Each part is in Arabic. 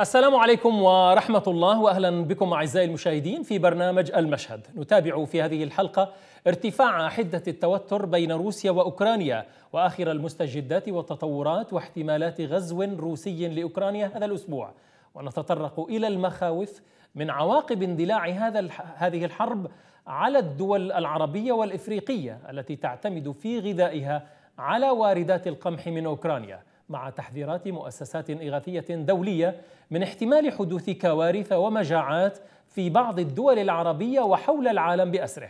السلام عليكم ورحمة الله وأهلا بكم أعزائي المشاهدين في برنامج المشهد نتابع في هذه الحلقة ارتفاع حدة التوتر بين روسيا وأوكرانيا وآخر المستجدات والتطورات واحتمالات غزو روسي لأوكرانيا هذا الأسبوع ونتطرق إلى المخاوف من عواقب اندلاع هذا هذه الحرب على الدول العربية والإفريقية التي تعتمد في غذائها على واردات القمح من أوكرانيا مع تحذيرات مؤسسات إغاثية دولية من احتمال حدوث كوارث ومجاعات في بعض الدول العربية وحول العالم بأسره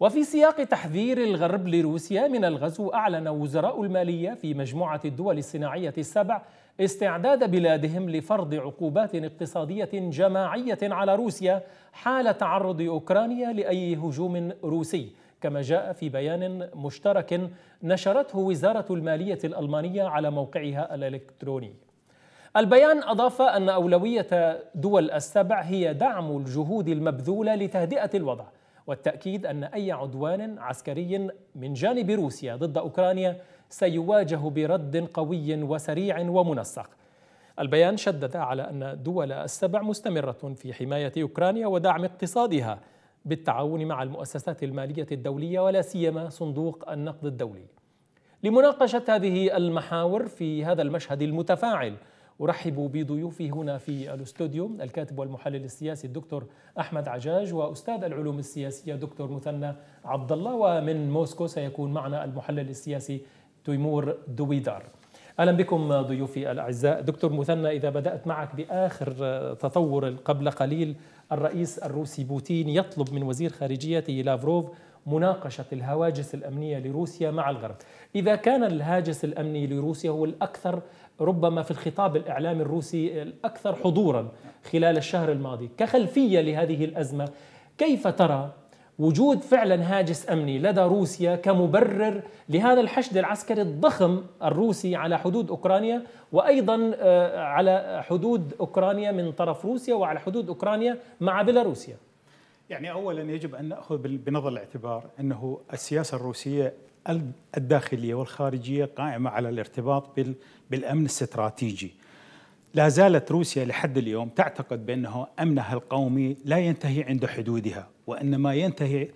وفي سياق تحذير الغرب لروسيا من الغزو أعلن وزراء المالية في مجموعة الدول الصناعية السبع استعداد بلادهم لفرض عقوبات اقتصادية جماعية على روسيا حال تعرض أوكرانيا لأي هجوم روسي كما جاء في بيان مشترك نشرته وزارة المالية الألمانية على موقعها الإلكتروني. البيان أضاف أن أولوية دول السبع هي دعم الجهود المبذولة لتهدئة الوضع والتأكيد أن أي عدوان عسكري من جانب روسيا ضد أوكرانيا سيواجه برد قوي وسريع ومنسق. البيان شدد على أن دول السبع مستمرة في حماية أوكرانيا ودعم اقتصادها بالتعاون مع المؤسسات المالية الدولية ولا سيما صندوق النقد الدولي. لمناقشة هذه المحاور في هذا المشهد المتفاعل أرحب بضيوفي هنا في الاستوديو الكاتب والمحلل السياسي الدكتور أحمد عجاج وأستاذ العلوم السياسية دكتور مثنى عبد الله ومن موسكو سيكون معنا المحلل السياسي تيمور دويدار. اهلا بكم ضيوفي الاعزاء دكتور مثنى اذا بدات معك باخر تطور قبل قليل الرئيس الروسي بوتين يطلب من وزير خارجيته لافروف مناقشه الهواجس الامنيه لروسيا مع الغرب اذا كان الهاجس الامني لروسيا هو الاكثر ربما في الخطاب الاعلامي الروسي الاكثر حضورا خلال الشهر الماضي كخلفيه لهذه الازمه كيف ترى وجود فعلا هاجس امني لدى روسيا كمبرر لهذا الحشد العسكري الضخم الروسي على حدود اوكرانيا وايضا آه، على حدود اوكرانيا من طرف روسيا وعلى حدود اوكرانيا مع بيلاروسيا. يعني اولا يجب ان ناخذ بنظر الاعتبار انه السياسه الروسيه الداخليه والخارجيه قائمه على الارتباط بالامن الاستراتيجي. لا زالت روسيا لحد اليوم تعتقد بأنه أمنها القومي لا ينتهي عند حدودها وإنما ينتهي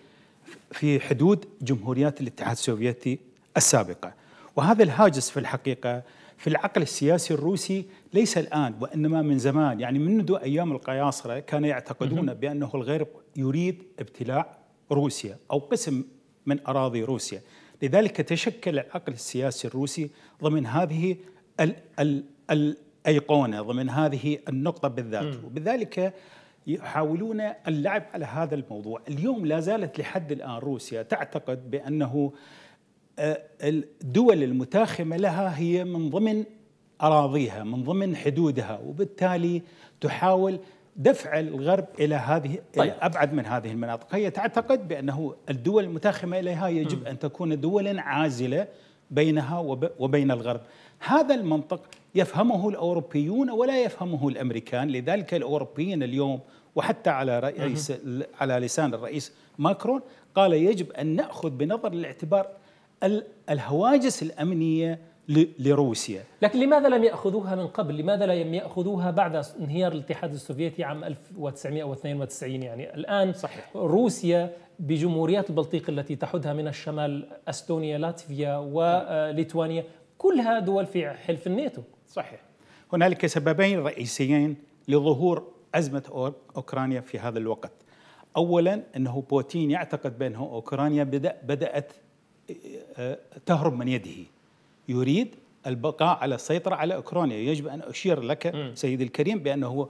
في حدود جمهوريات الاتحاد السوفيتي السابقة وهذا الهاجس في الحقيقة في العقل السياسي الروسي ليس الآن وإنما من زمان يعني منذ أيام القياصرة كانوا يعتقدون بأنه الغرب يريد ابتلاع روسيا أو قسم من أراضي روسيا لذلك تشكل العقل السياسي الروسي ضمن هذه ال ال ال ايقونه ضمن هذه النقطه بالذات وبذلك يحاولون اللعب على هذا الموضوع اليوم لا زالت لحد الان روسيا تعتقد بانه آه، الدول المتاخمه لها هي من ضمن اراضيها من ضمن حدودها وبالتالي تحاول دفع الغرب الى هذه طيب. إلى ابعد من هذه المناطق هي تعتقد بانه الدول المتاخمه اليها يجب م. ان تكون دولا عازله بينها وبين الغرب هذا المنطق يفهمه الأوروبيون ولا يفهمه الأمريكان لذلك الأوروبيين اليوم وحتى على رئيس على لسان الرئيس ماكرون قال يجب أن نأخذ بنظر الاعتبار الهواجس الأمنية لروسيا لكن لماذا لم يأخذوها من قبل؟ لماذا لم يأخذوها بعد انهيار الاتحاد السوفيتي عام 1992 يعني الآن صحيح. روسيا بجمهوريات البلطيق التي تحدها من الشمال استونيا لاتفيا وليتوانيا آه، كلها دول في حلف الناتو صحيح هنالك سببين رئيسيين لظهور ازمه اوكرانيا في هذا الوقت اولا انه بوتين يعتقد بانه اوكرانيا بدأ بدات آه، تهرب من يده يريد البقاء على السيطره على اوكرانيا يجب ان اشير لك سيدي الكريم بانه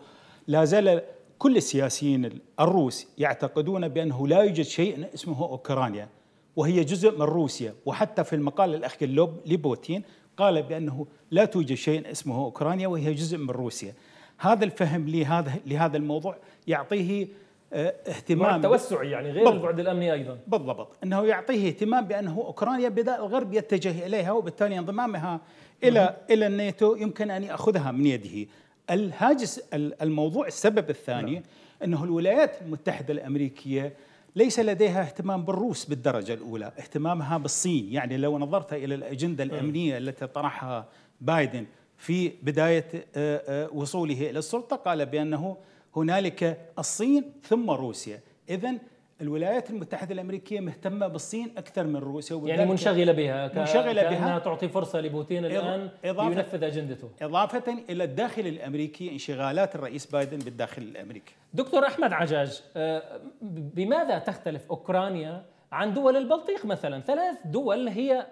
لا زال كل السياسيين الروس يعتقدون بأنه لا يوجد شيء اسمه أوكرانيا وهي جزء من روسيا وحتى في المقال الأخير لبوتين قال بأنه لا توجد شيء اسمه أوكرانيا وهي جزء من روسيا هذا الفهم لهذا لهذا الموضوع يعطيه آه، اهتمام توسعي يعني غير البعد الامني ايضا بالضبط انه يعطيه اهتمام بانه اوكرانيا بدا الغرب يتجه اليها وبالتالي انضمامها الى الى الناتو يمكن ان ياخذها من يده الهاجس الموضوع السبب الثاني نعم. انه الولايات المتحده الامريكيه ليس لديها اهتمام بالروس بالدرجه الاولى، اهتمامها بالصين، يعني لو نظرت الى الاجنده نعم. الامنيه التي طرحها بايدن في بدايه آه، آه، وصوله الى السلطه قال بانه هنالك الصين ثم روسيا، اذا الولايات المتحده الامريكيه مهتمه بالصين اكثر من روسيا يعني منشغله بها ك... منشغله كأنها بها تعطي فرصه لبوتين الان إضافة ينفذ اجندته اضافه الى الداخل الامريكي انشغالات الرئيس بايدن بالداخل الامريكي دكتور احمد عجاج آه، بماذا تختلف اوكرانيا عن دول البلطيق مثلا ثلاث دول هي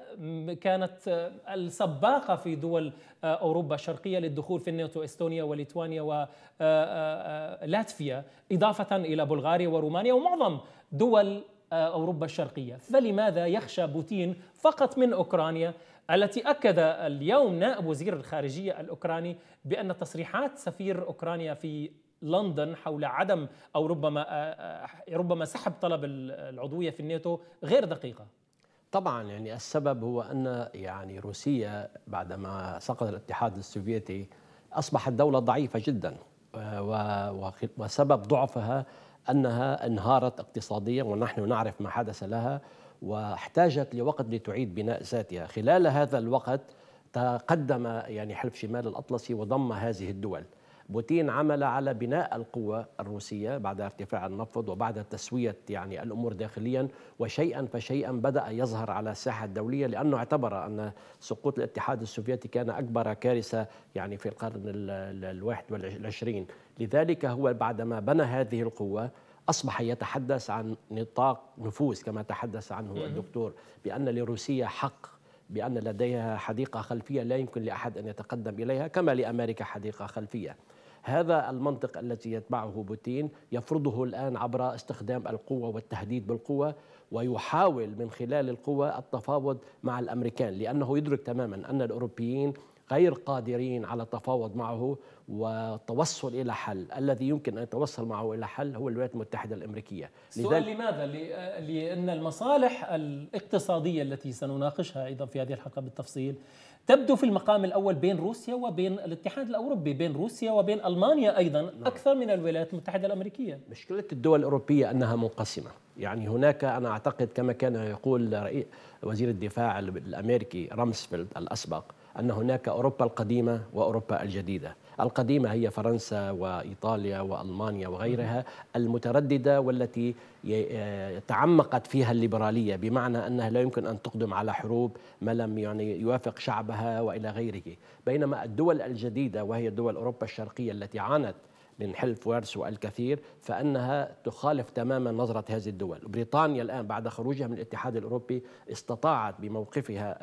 كانت آه، السباقة في دول آه، أوروبا الشرقية للدخول في الناتو إستونيا وليتوانيا ولاتفيا إضافة إلى بلغاريا ورومانيا ومعظم دول آه، اوروبا الشرقيه، فلماذا يخشى بوتين فقط من اوكرانيا التي اكد اليوم نائب وزير الخارجيه الاوكراني بان تصريحات سفير اوكرانيا في لندن حول عدم او ربما آه، آه، ربما سحب طلب العضويه في الناتو غير دقيقه. طبعا يعني السبب هو ان يعني روسيا بعدما سقط الاتحاد السوفيتي اصبحت دوله ضعيفه جدا وسبب ضعفها أنها انهارت اقتصاديا ونحن نعرف ما حدث لها واحتاجت لوقت لتعيد بناء ذاتها خلال هذا الوقت تقدم يعني حلف شمال الأطلسي وضم هذه الدول بوتين عمل على بناء القوة الروسية بعد ارتفاع النفط وبعد تسوية يعني الأمور داخليا وشيئا فشيئا بدأ يظهر على الساحة الدولية لأنه اعتبر أن سقوط الاتحاد السوفيتي كان أكبر كارثة يعني في القرن الواحد والعشرين لذلك هو بعدما بنى هذه القوة أصبح يتحدث عن نطاق نفوذ كما تحدث عنه الدكتور بأن لروسيا حق بأن لديها حديقة خلفية لا يمكن لأحد أن يتقدم إليها كما لأمريكا حديقة خلفية هذا المنطق الذي يتبعه بوتين يفرضه الآن عبر استخدام القوة والتهديد بالقوة ويحاول من خلال القوة التفاوض مع الأمريكان لأنه يدرك تماما أن الأوروبيين غير قادرين على التفاوض معه والتوصل الى حل الذي يمكن ان يتوصل معه الى حل هو الولايات المتحده الامريكيه سؤال لماذا لان المصالح الاقتصاديه التي سنناقشها ايضا في هذه الحلقه بالتفصيل تبدو في المقام الأول بين روسيا وبين الاتحاد الأوروبي بين روسيا وبين ألمانيا أيضا نعم. أكثر من الولايات المتحدة الأمريكية مشكلة الدول الأوروبية أنها منقسمة يعني هناك أنا أعتقد كما كان يقول رئيس وزير الدفاع الأمريكي رامسفيلد الأسبق أن هناك أوروبا القديمة وأوروبا الجديدة القديمة هي فرنسا وإيطاليا وألمانيا وغيرها المترددة والتي آه، تعمقت فيها الليبرالية بمعنى أنها لا يمكن أن تقدم على حروب ما لم يعني يوافق شعبها وإلى غيره بينما الدول الجديدة وهي دول أوروبا الشرقية التي عانت من حلف وارس والكثير فانها تخالف تماما نظره هذه الدول، بريطانيا الان بعد خروجها من الاتحاد الاوروبي استطاعت بموقفها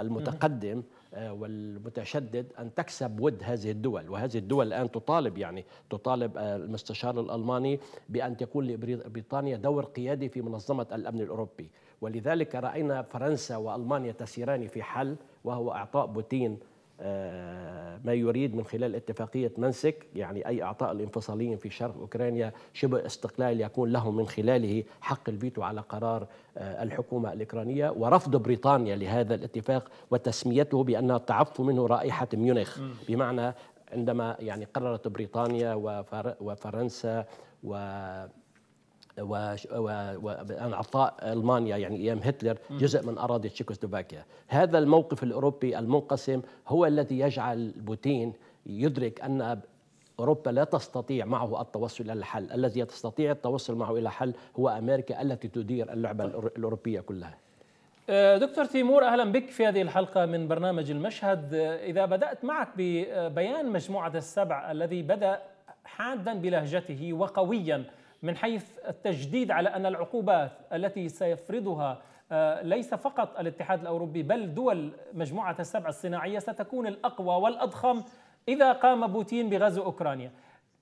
المتقدم آه، والمتشدد ان تكسب ود هذه الدول، وهذه الدول الان تطالب يعني تطالب آه، المستشار الالماني بان تكون لبريطانيا دور قيادي في منظمه الامن الاوروبي، ولذلك راينا فرنسا والمانيا تسيران في حل وهو اعطاء بوتين آه، ما يريد من خلال اتفاقية منسك يعني أي إعطاء الانفصاليين في شرق أوكرانيا شبه استقلال يكون لهم من خلاله حق الفيتو على قرار آه، الحكومة الأوكرانية ورفض بريطانيا لهذا الاتفاق وتسميته بأنها تعف منه رائحة ميونخ بمعنى عندما يعني قررت بريطانيا وفرنسا و وإعطاء ألمانيا يعني أيام هتلر جزء من أراضي تشيكوسلوفاكيا هذا الموقف الأوروبي المنقسم هو الذي يجعل بوتين يدرك أن أوروبا لا تستطيع معه التوصل إلى الحل الذي تستطيع التوصل معه إلى حل هو أمريكا التي تدير اللعبة طيب. الأوروبية كلها آه، دكتور تيمور اهلا بك في هذه الحلقه من برنامج المشهد آه، اذا بدات معك ببيان مجموعه السبع الذي بدا حادا بلهجته وقويا من حيث التجديد على ان العقوبات التي سيفرضها آه، ليس فقط الاتحاد الاوروبي بل دول مجموعه السبع الصناعيه ستكون الاقوى والاضخم اذا قام بوتين بغزو اوكرانيا.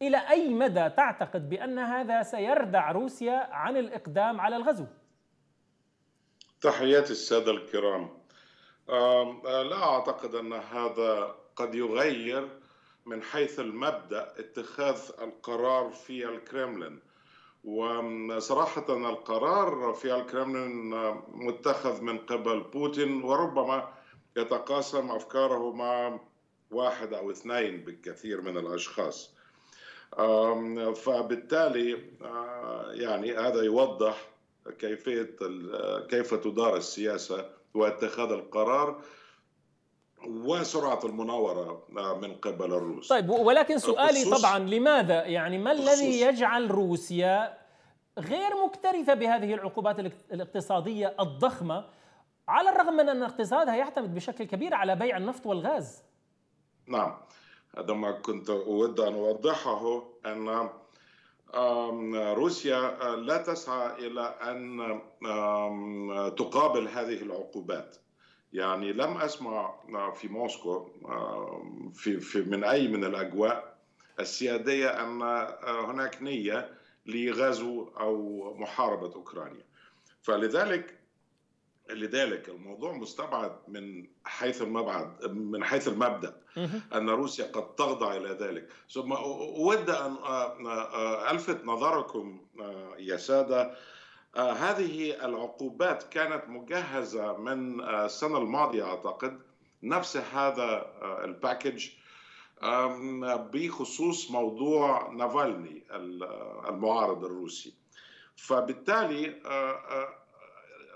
الى اي مدى تعتقد بان هذا سيردع روسيا عن الاقدام على الغزو؟ تحياتي الساده الكرام. آه، لا اعتقد ان هذا قد يغير من حيث المبدا اتخاذ القرار في الكرملين. وصراحة القرار في الكرملين متخذ من قبل بوتين وربما يتقاسم أفكاره مع واحد أو اثنين بالكثير من الأشخاص فبالتالي آه، يعني هذا يوضح كيفية كيف تدار السياسة واتخاذ القرار وسرعه المناوره آه، من قبل الروس طيب ولكن آه، سؤالي طبعا لماذا يعني ما الذي يجعل روسيا غير مكترثه بهذه العقوبات الاقتصاديه الضخمه على الرغم من ان اقتصادها يعتمد بشكل كبير على بيع النفط والغاز نعم هذا ما كنت اود ان اوضحه ان روسيا آه، لا تسعى الى ان تقابل هذه العقوبات يعني لم اسمع آه، في موسكو آه، في, في من اي من الاجواء السياديه ان آه، هناك نيه لغزو او محاربه اوكرانيا فلذلك لذلك الموضوع مستبعد من حيث المبعد من حيث المبدا ان روسيا قد تخضع الى ذلك ثم اود ان الفت نظركم يا ساده آه، هذه العقوبات كانت مجهزة من آه، السنة الماضية أعتقد نفس هذا آه، الباكج بخصوص موضوع نافالني المعارض الروسي فبالتالي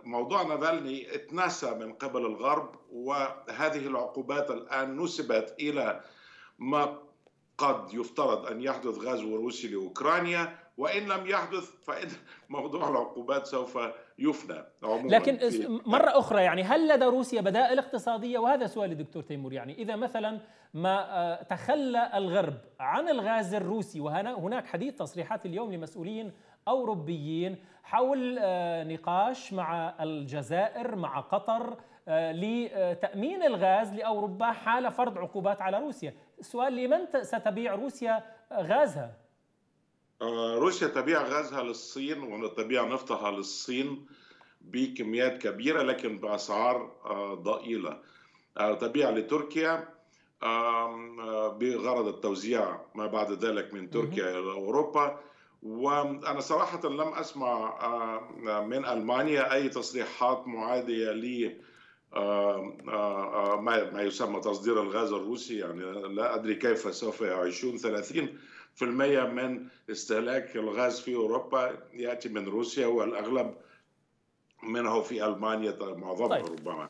موضوع نافالني اتنسى من قبل الغرب وهذه العقوبات الآن نسبت إلى ما قد يفترض أن يحدث غزو روسي لأوكرانيا وان لم يحدث فان موضوع العقوبات سوف يفنى عموما لكن مره اخرى يعني هل لدى روسيا بدائل اقتصاديه وهذا سؤالي دكتور تيمور يعني اذا مثلا ما آه، تخلى الغرب عن الغاز الروسي وهناك حديث تصريحات اليوم لمسؤولين اوروبيين حول آه، نقاش مع الجزائر مع قطر آه، لتامين الغاز لاوروبا حال فرض عقوبات على روسيا السؤال لمن ستبيع روسيا غازها آه، روسيا تبيع غازها للصين وتبيع نفطها للصين بكميات كبيرة لكن بأسعار آه، ضئيلة آه، تبيع لتركيا بغرض التوزيع ما بعد ذلك من تركيا إلى أوروبا وأنا صراحة لم أسمع من ألمانيا أي تصريحات معادية لي ما يسمى تصدير الغاز الروسي يعني لا أدري كيف سوف يعيشون 30 من استهلاك الغاز في أوروبا يأتي من روسيا والأغلب منه في ألمانيا معظمه طيب. ربما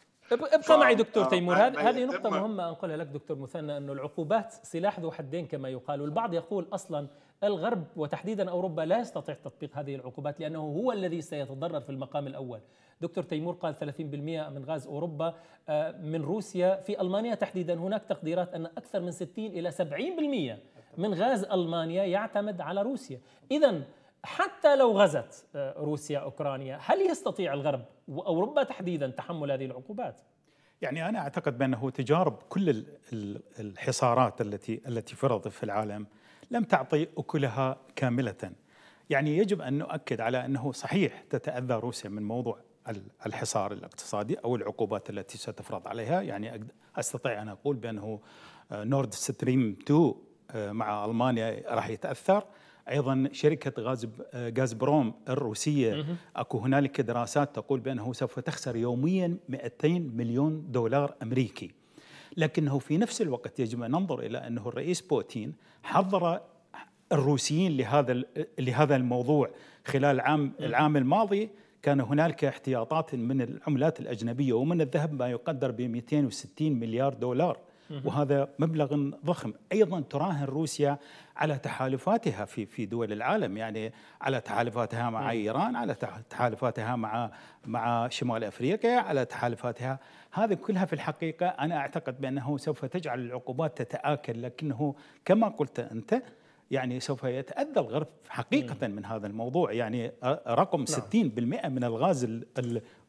ابقى معي دكتور آه، تيمور هذه نقطة مهمة أنقلها لك دكتور مثنى أن العقوبات سلاح ذو حدين كما يقال والبعض يقول أصلا الغرب وتحديدا أوروبا لا يستطيع تطبيق هذه العقوبات لأنه هو الذي سيتضرر في المقام الأول دكتور تيمور قال 30% من غاز أوروبا آه، من روسيا في ألمانيا تحديدا هناك تقديرات أن أكثر من 60 إلى 70% من غاز المانيا يعتمد على روسيا اذا حتى لو غزت آه، روسيا اوكرانيا هل يستطيع الغرب واوروبا تحديدا تحمل هذه العقوبات يعني انا اعتقد بانه تجارب كل الحصارات التي التي فرضت في العالم لم تعطي اكلها كامله يعني يجب ان نؤكد على انه صحيح تتاذى روسيا من موضوع الحصار الاقتصادي او العقوبات التي ستفرض عليها يعني استطيع ان اقول بانه نورد ستريم 2 آه، مع المانيا راح يتاثر ايضا شركه غاز آه، غازبروم الروسيه اكو هنالك دراسات تقول بانه سوف تخسر يوميا 200 مليون دولار امريكي لكنه في نفس الوقت يجب ان ننظر الى انه الرئيس بوتين حضر الروسيين لهذا لهذا الموضوع خلال العام العام الماضي كان هنالك احتياطات من العملات الاجنبيه ومن الذهب ما يقدر ب 260 مليار دولار وهذا مبلغ ضخم ايضا تراهن روسيا على تحالفاتها في في دول العالم يعني على تحالفاتها مع ايران على تحالفاتها مع مع شمال افريقيا على تحالفاتها هذه كلها في الحقيقه انا اعتقد بانه سوف تجعل العقوبات تتاكل لكنه كما قلت انت يعني سوف يتأذى الغرب حقيقة من هذا الموضوع يعني رقم نعم. 60% من الغاز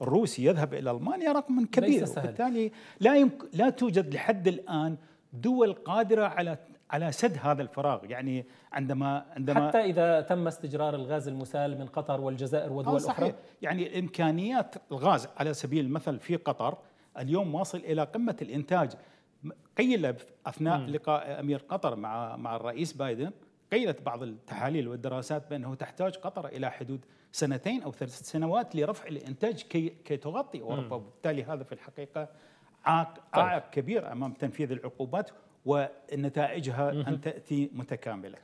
الروسي يذهب إلى ألمانيا رقم كبير وبالتالي لا, يمك... لا توجد لحد الآن دول قادرة على على سد هذا الفراغ يعني عندما عندما حتى اذا تم استجرار الغاز المسال من قطر والجزائر آه، ودول صحيح. اخرى يعني امكانيات الغاز على سبيل المثل في قطر اليوم واصل الى قمه الانتاج قيل اثناء م. لقاء امير قطر مع مع الرئيس بايدن قيلت بعض التحاليل والدراسات بأنه تحتاج قطر إلى حدود سنتين أو ثلاث سنوات لرفع الإنتاج كي, كي تغطي أوروبا وبالتالي هذا في الحقيقة عائق طيب. كبير أمام تنفيذ العقوبات ونتائجها أن تأتي متكاملة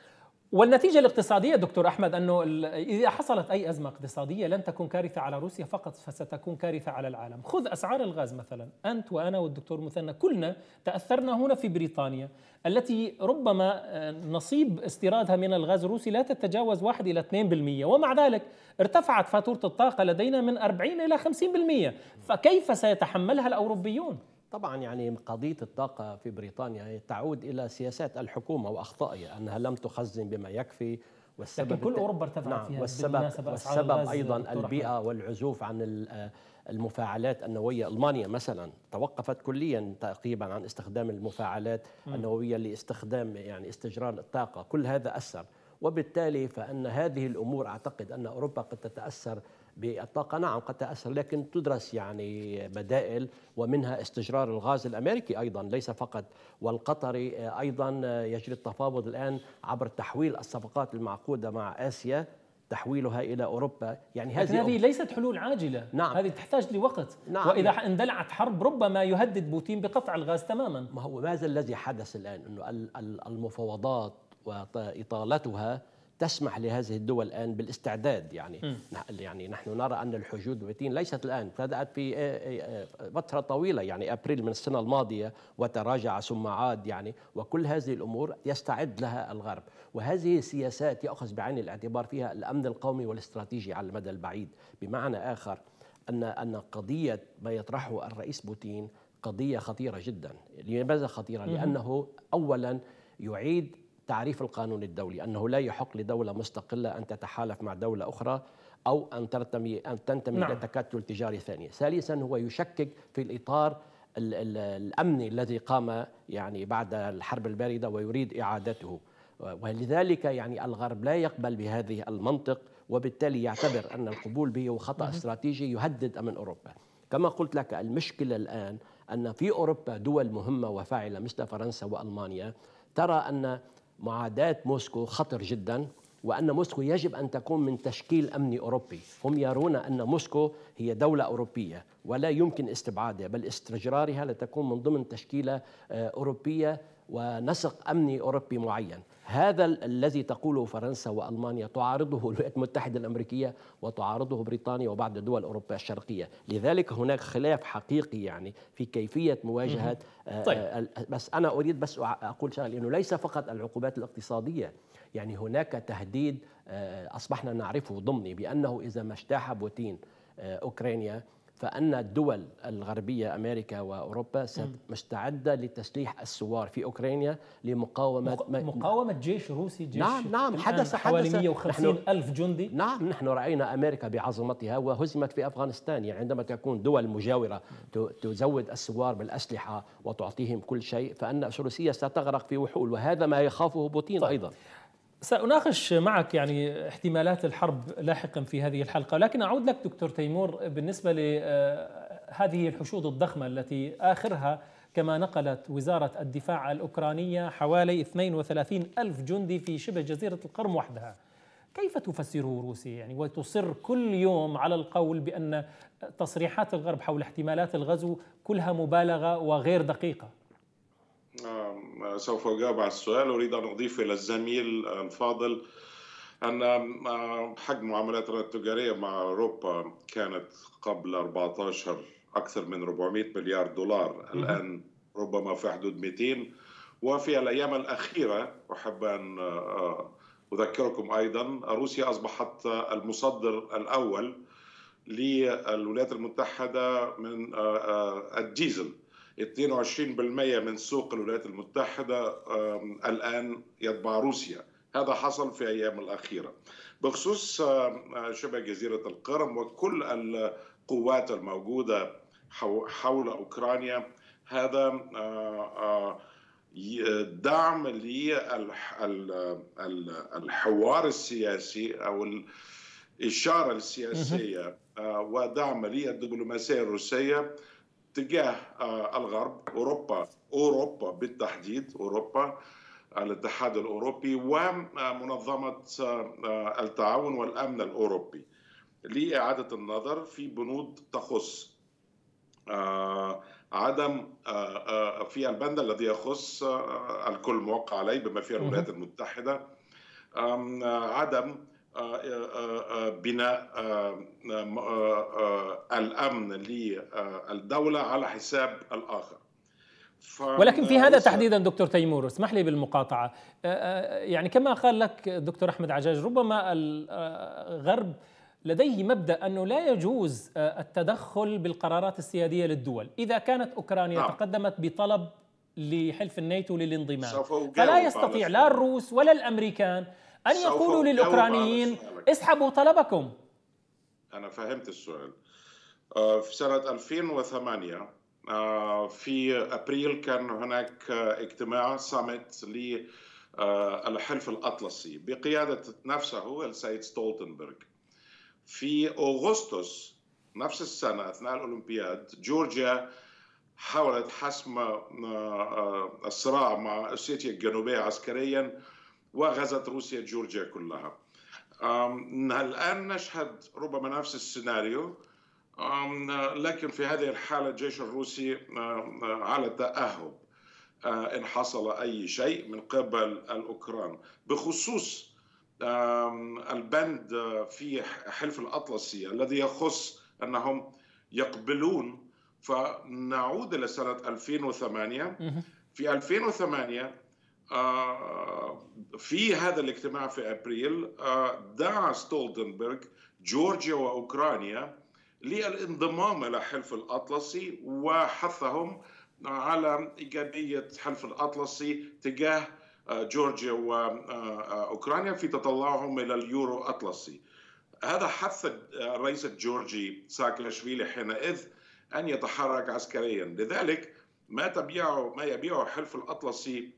والنتيجة الاقتصادية دكتور أحمد أنه إذا حصلت أي أزمة اقتصادية لن تكون كارثة على روسيا فقط فستكون كارثة على العالم خذ أسعار الغاز مثلا أنت وأنا والدكتور مثنى كلنا تأثرنا هنا في بريطانيا التي ربما آه، نصيب استيرادها من الغاز الروسي لا تتجاوز 1 إلى 2% ومع ذلك ارتفعت فاتورة الطاقة لدينا من 40 إلى 50% فكيف سيتحملها الأوروبيون؟ طبعا يعني قضية الطاقة في بريطانيا تعود إلى سياسات الحكومة وأخطائها أنها لم تخزن بما يكفي والسبب لكن كل أوروبا ارتفعت نعم فيها والسبب, والسبب أيضا البيئة والعزوف عن المفاعلات النووية ألمانيا مثلا توقفت كليا تقريبا عن استخدام المفاعلات النووية لاستخدام يعني استجرار الطاقة كل هذا أثر وبالتالي فأن هذه الأمور أعتقد أن أوروبا قد تتأثر بالطاقة نعم قد تأثر لكن تدرس يعني بدائل ومنها استجرار الغاز الأمريكي أيضا ليس فقط والقطري أيضا يجري التفاوض الآن عبر تحويل الصفقات المعقودة مع آسيا تحويلها الى اوروبا يعني هذه لكن هذه ليست حلول عاجله نعم هذه تحتاج لوقت نعم واذا اندلعت حرب ربما يهدد بوتين بقطع الغاز تماما ما هو ماذا الذي حدث الان انه المفاوضات واطالتها تسمح لهذه الدول الان بالاستعداد يعني م. يعني نحن نرى ان الحشود والتين ليست الان بدات في آه، آه، آه، فتره طويله يعني ابريل من السنه الماضيه وتراجع ثم عاد يعني وكل هذه الامور يستعد لها الغرب وهذه السياسات ياخذ بعين الاعتبار فيها الامن القومي والاستراتيجي على المدى البعيد بمعنى اخر ان ان قضيه ما يطرحه الرئيس بوتين قضيه خطيره جدا لماذا خطيره لانه اولا يعيد تعريف القانون الدولي أنه لا يحق لدولة مستقلة أن تتحالف مع دولة أخرى أو أن ترتمي أن تنتمي نعم. إلى تكتل تجاري ثاني ثالثا هو يشكك في الإطار الأمني الذي قام يعني بعد الحرب الباردة ويريد إعادته ولذلك يعني الغرب لا يقبل بهذه المنطق وبالتالي يعتبر أن القبول به هو خطأ استراتيجي يهدد أمن أوروبا كما قلت لك المشكلة الآن أن في أوروبا دول مهمة وفاعلة مثل فرنسا وألمانيا ترى أن معاداة موسكو خطر جدا وأن موسكو يجب أن تكون من تشكيل أمني أوروبي هم يرون أن موسكو هي دولة أوروبية ولا يمكن استبعادها بل استجرارها لتكون من ضمن تشكيلة آه، أوروبية ونسق امني اوروبي معين هذا الذي تقوله فرنسا والمانيا تعارضه الولايات المتحده الامريكيه وتعارضه بريطانيا وبعض دول اوروبا الشرقيه، لذلك هناك خلاف حقيقي يعني في كيفيه مواجهه آه، طيب. بس انا اريد بس اقول شغله انه ليس فقط العقوبات الاقتصاديه، يعني هناك تهديد آه، اصبحنا نعرفه ضمني بانه اذا ما اجتاح بوتين آه، اوكرانيا فان الدول الغربيه امريكا واوروبا مستعده لتسليح الثوار في اوكرانيا لمقاومه مقاومه جيش روسي جيش نعم نعم حدث حوالي حدث حوالي 150 الف جندي نعم نحن راينا امريكا بعظمتها وهزمت في افغانستان يعني عندما تكون دول مجاوره تزود الثوار بالاسلحه وتعطيهم كل شيء فان روسيا ستغرق في وحول وهذا ما يخافه بوتين طيب. ايضا سأناقش معك يعني احتمالات الحرب لاحقا في هذه الحلقة لكن أعود لك دكتور تيمور بالنسبة لهذه آه، الحشود الضخمة التي آخرها كما نقلت وزارة الدفاع الأوكرانية حوالي 32 ألف جندي في شبه جزيرة القرم وحدها كيف تفسره روسيا يعني وتصر كل يوم على القول بأن تصريحات الغرب حول احتمالات الغزو كلها مبالغة وغير دقيقة سوف أجاوب على السؤال أريد أن أضيف إلى الزميل الفاضل أن حجم معاملاتنا التجارية مع أوروبا كانت قبل 14 أكثر من 400 مليار دولار الآن ربما في حدود 200 وفي الأيام الأخيرة أحب أن أذكركم أيضا روسيا أصبحت المصدر الأول للولايات المتحدة من الديزل 22% من سوق الولايات المتحدة الآن يتبع روسيا هذا حصل في أيام الأخيرة بخصوص شبه جزيرة القرم وكل القوات الموجودة حول أوكرانيا هذا دعم للحوار السياسي أو الإشارة السياسية ودعم للدبلوماسية الروسية تجاه آه، الغرب اوروبا اوروبا بالتحديد اوروبا الاتحاد الاوروبي ومنظمه آه، التعاون والامن الاوروبي لاعاده النظر في بنود تخص آه، عدم في البند الذي يخص الكل موقع عليه بما فيها الولايات المتحده عدم بناء آه، آه، آه، الامن للدوله على حساب الاخر ولكن في هذا تحديدا دكتور تيمور اسمح لي بالمقاطعه يعني كما قال لك دكتور احمد عجاج ربما الغرب لديه مبدا انه لا يجوز التدخل بالقرارات السياديه للدول اذا كانت اوكرانيا نعم. تقدمت بطلب لحلف الناتو للانضمام فلا يستطيع لا الروس ولا الامريكان أن يقولوا للأوكرانيين اسحبوا طلبكم أنا فهمت السؤال آه، في سنة 2008 آه، في أبريل كان هناك آه، اجتماع سامت للحلف الأطلسي بقيادة نفسه السيد ستولتنبرغ في أغسطس نفس السنة أثناء الأولمبياد جورجيا حاولت حسم الصراع مع أوسيتيا الجنوبية عسكريا وغزت روسيا جورجيا كلها الآن نشهد ربما نفس السيناريو لكن في هذه الحالة الجيش الروسي على تأهب إن حصل أي شيء من قبل الأوكران بخصوص البند في حلف الأطلسي الذي يخص أنهم يقبلون فنعود إلى سنة 2008 في 2008 آه، في هذا الاجتماع في ابريل آه، دعا ستولتنبرغ جورجيا واوكرانيا للانضمام الى حلف الاطلسي وحثهم على ايجابيه حلف الاطلسي تجاه آه، جورجيا واوكرانيا في تطلعهم الى اليورو اطلسي. هذا حث الرئيس الجورجي ساكاشفيلي حينئذ ان يتحرك عسكريا، لذلك ما تبيعه ما يبيعه حلف الاطلسي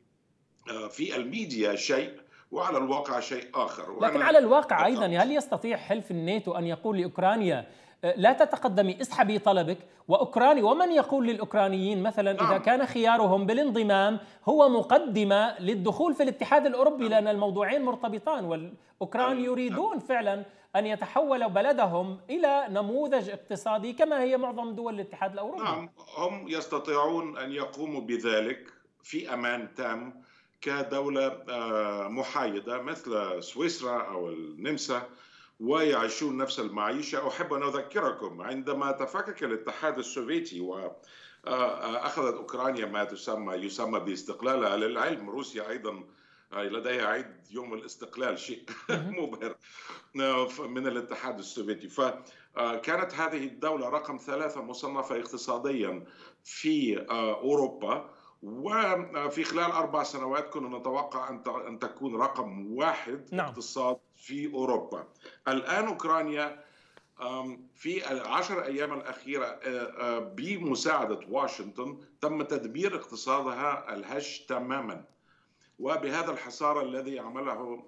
آه، في الميديا شيء وعلى الواقع شيء اخر لكن على الواقع ايضا هل يستطيع حلف الناتو ان يقول لاوكرانيا آه، لا تتقدمي اسحبي طلبك واوكراني ومن يقول للاوكرانيين مثلا نعم. اذا كان خيارهم بالانضمام هو مقدمه للدخول في الاتحاد الاوروبي نعم. لان الموضوعين مرتبطان والاوكران نعم. يريدون فعلا ان يتحول بلدهم الى نموذج اقتصادي كما هي معظم دول الاتحاد الاوروبي نعم هم يستطيعون ان يقوموا بذلك في امان تام كدولة آه، محايدة مثل سويسرا أو النمسا ويعيشون نفس المعيشة أحب أن أذكركم عندما تفكك الاتحاد السوفيتي و آه، آه، أخذت أوكرانيا ما تسمى يسمى باستقلالها للعلم روسيا أيضا لديها عيد يوم الاستقلال شيء مبهر من الاتحاد السوفيتي فكانت هذه الدولة رقم ثلاثة مصنفة اقتصاديا في أوروبا وفي خلال أربع سنوات كنا نتوقع أن تكون رقم واحد نعم. اقتصاد في أوروبا الآن أوكرانيا في العشر أيام الأخيرة بمساعدة واشنطن تم تدمير اقتصادها الهش تماما وبهذا الحصار الذي عمله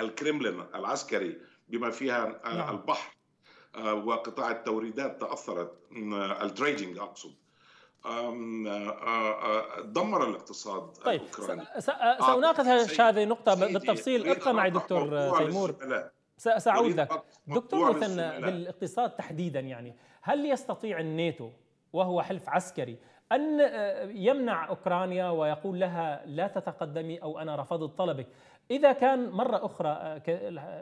الكريملين العسكري بما فيها نعم. البحر وقطاع التوريدات تأثرت التريدينج أقصد آه، آه، دمر الاقتصاد طيب الاوكراني ساناقش آه، هذه النقطه بالتفصيل ابقى معي دكتور تيمور ساعود لك دكتور مثلا بالاقتصاد تحديدا يعني هل يستطيع الناتو وهو حلف عسكري ان يمنع اوكرانيا ويقول لها لا تتقدمي او انا رفضت طلبك إذا كان مرة أخرى آه،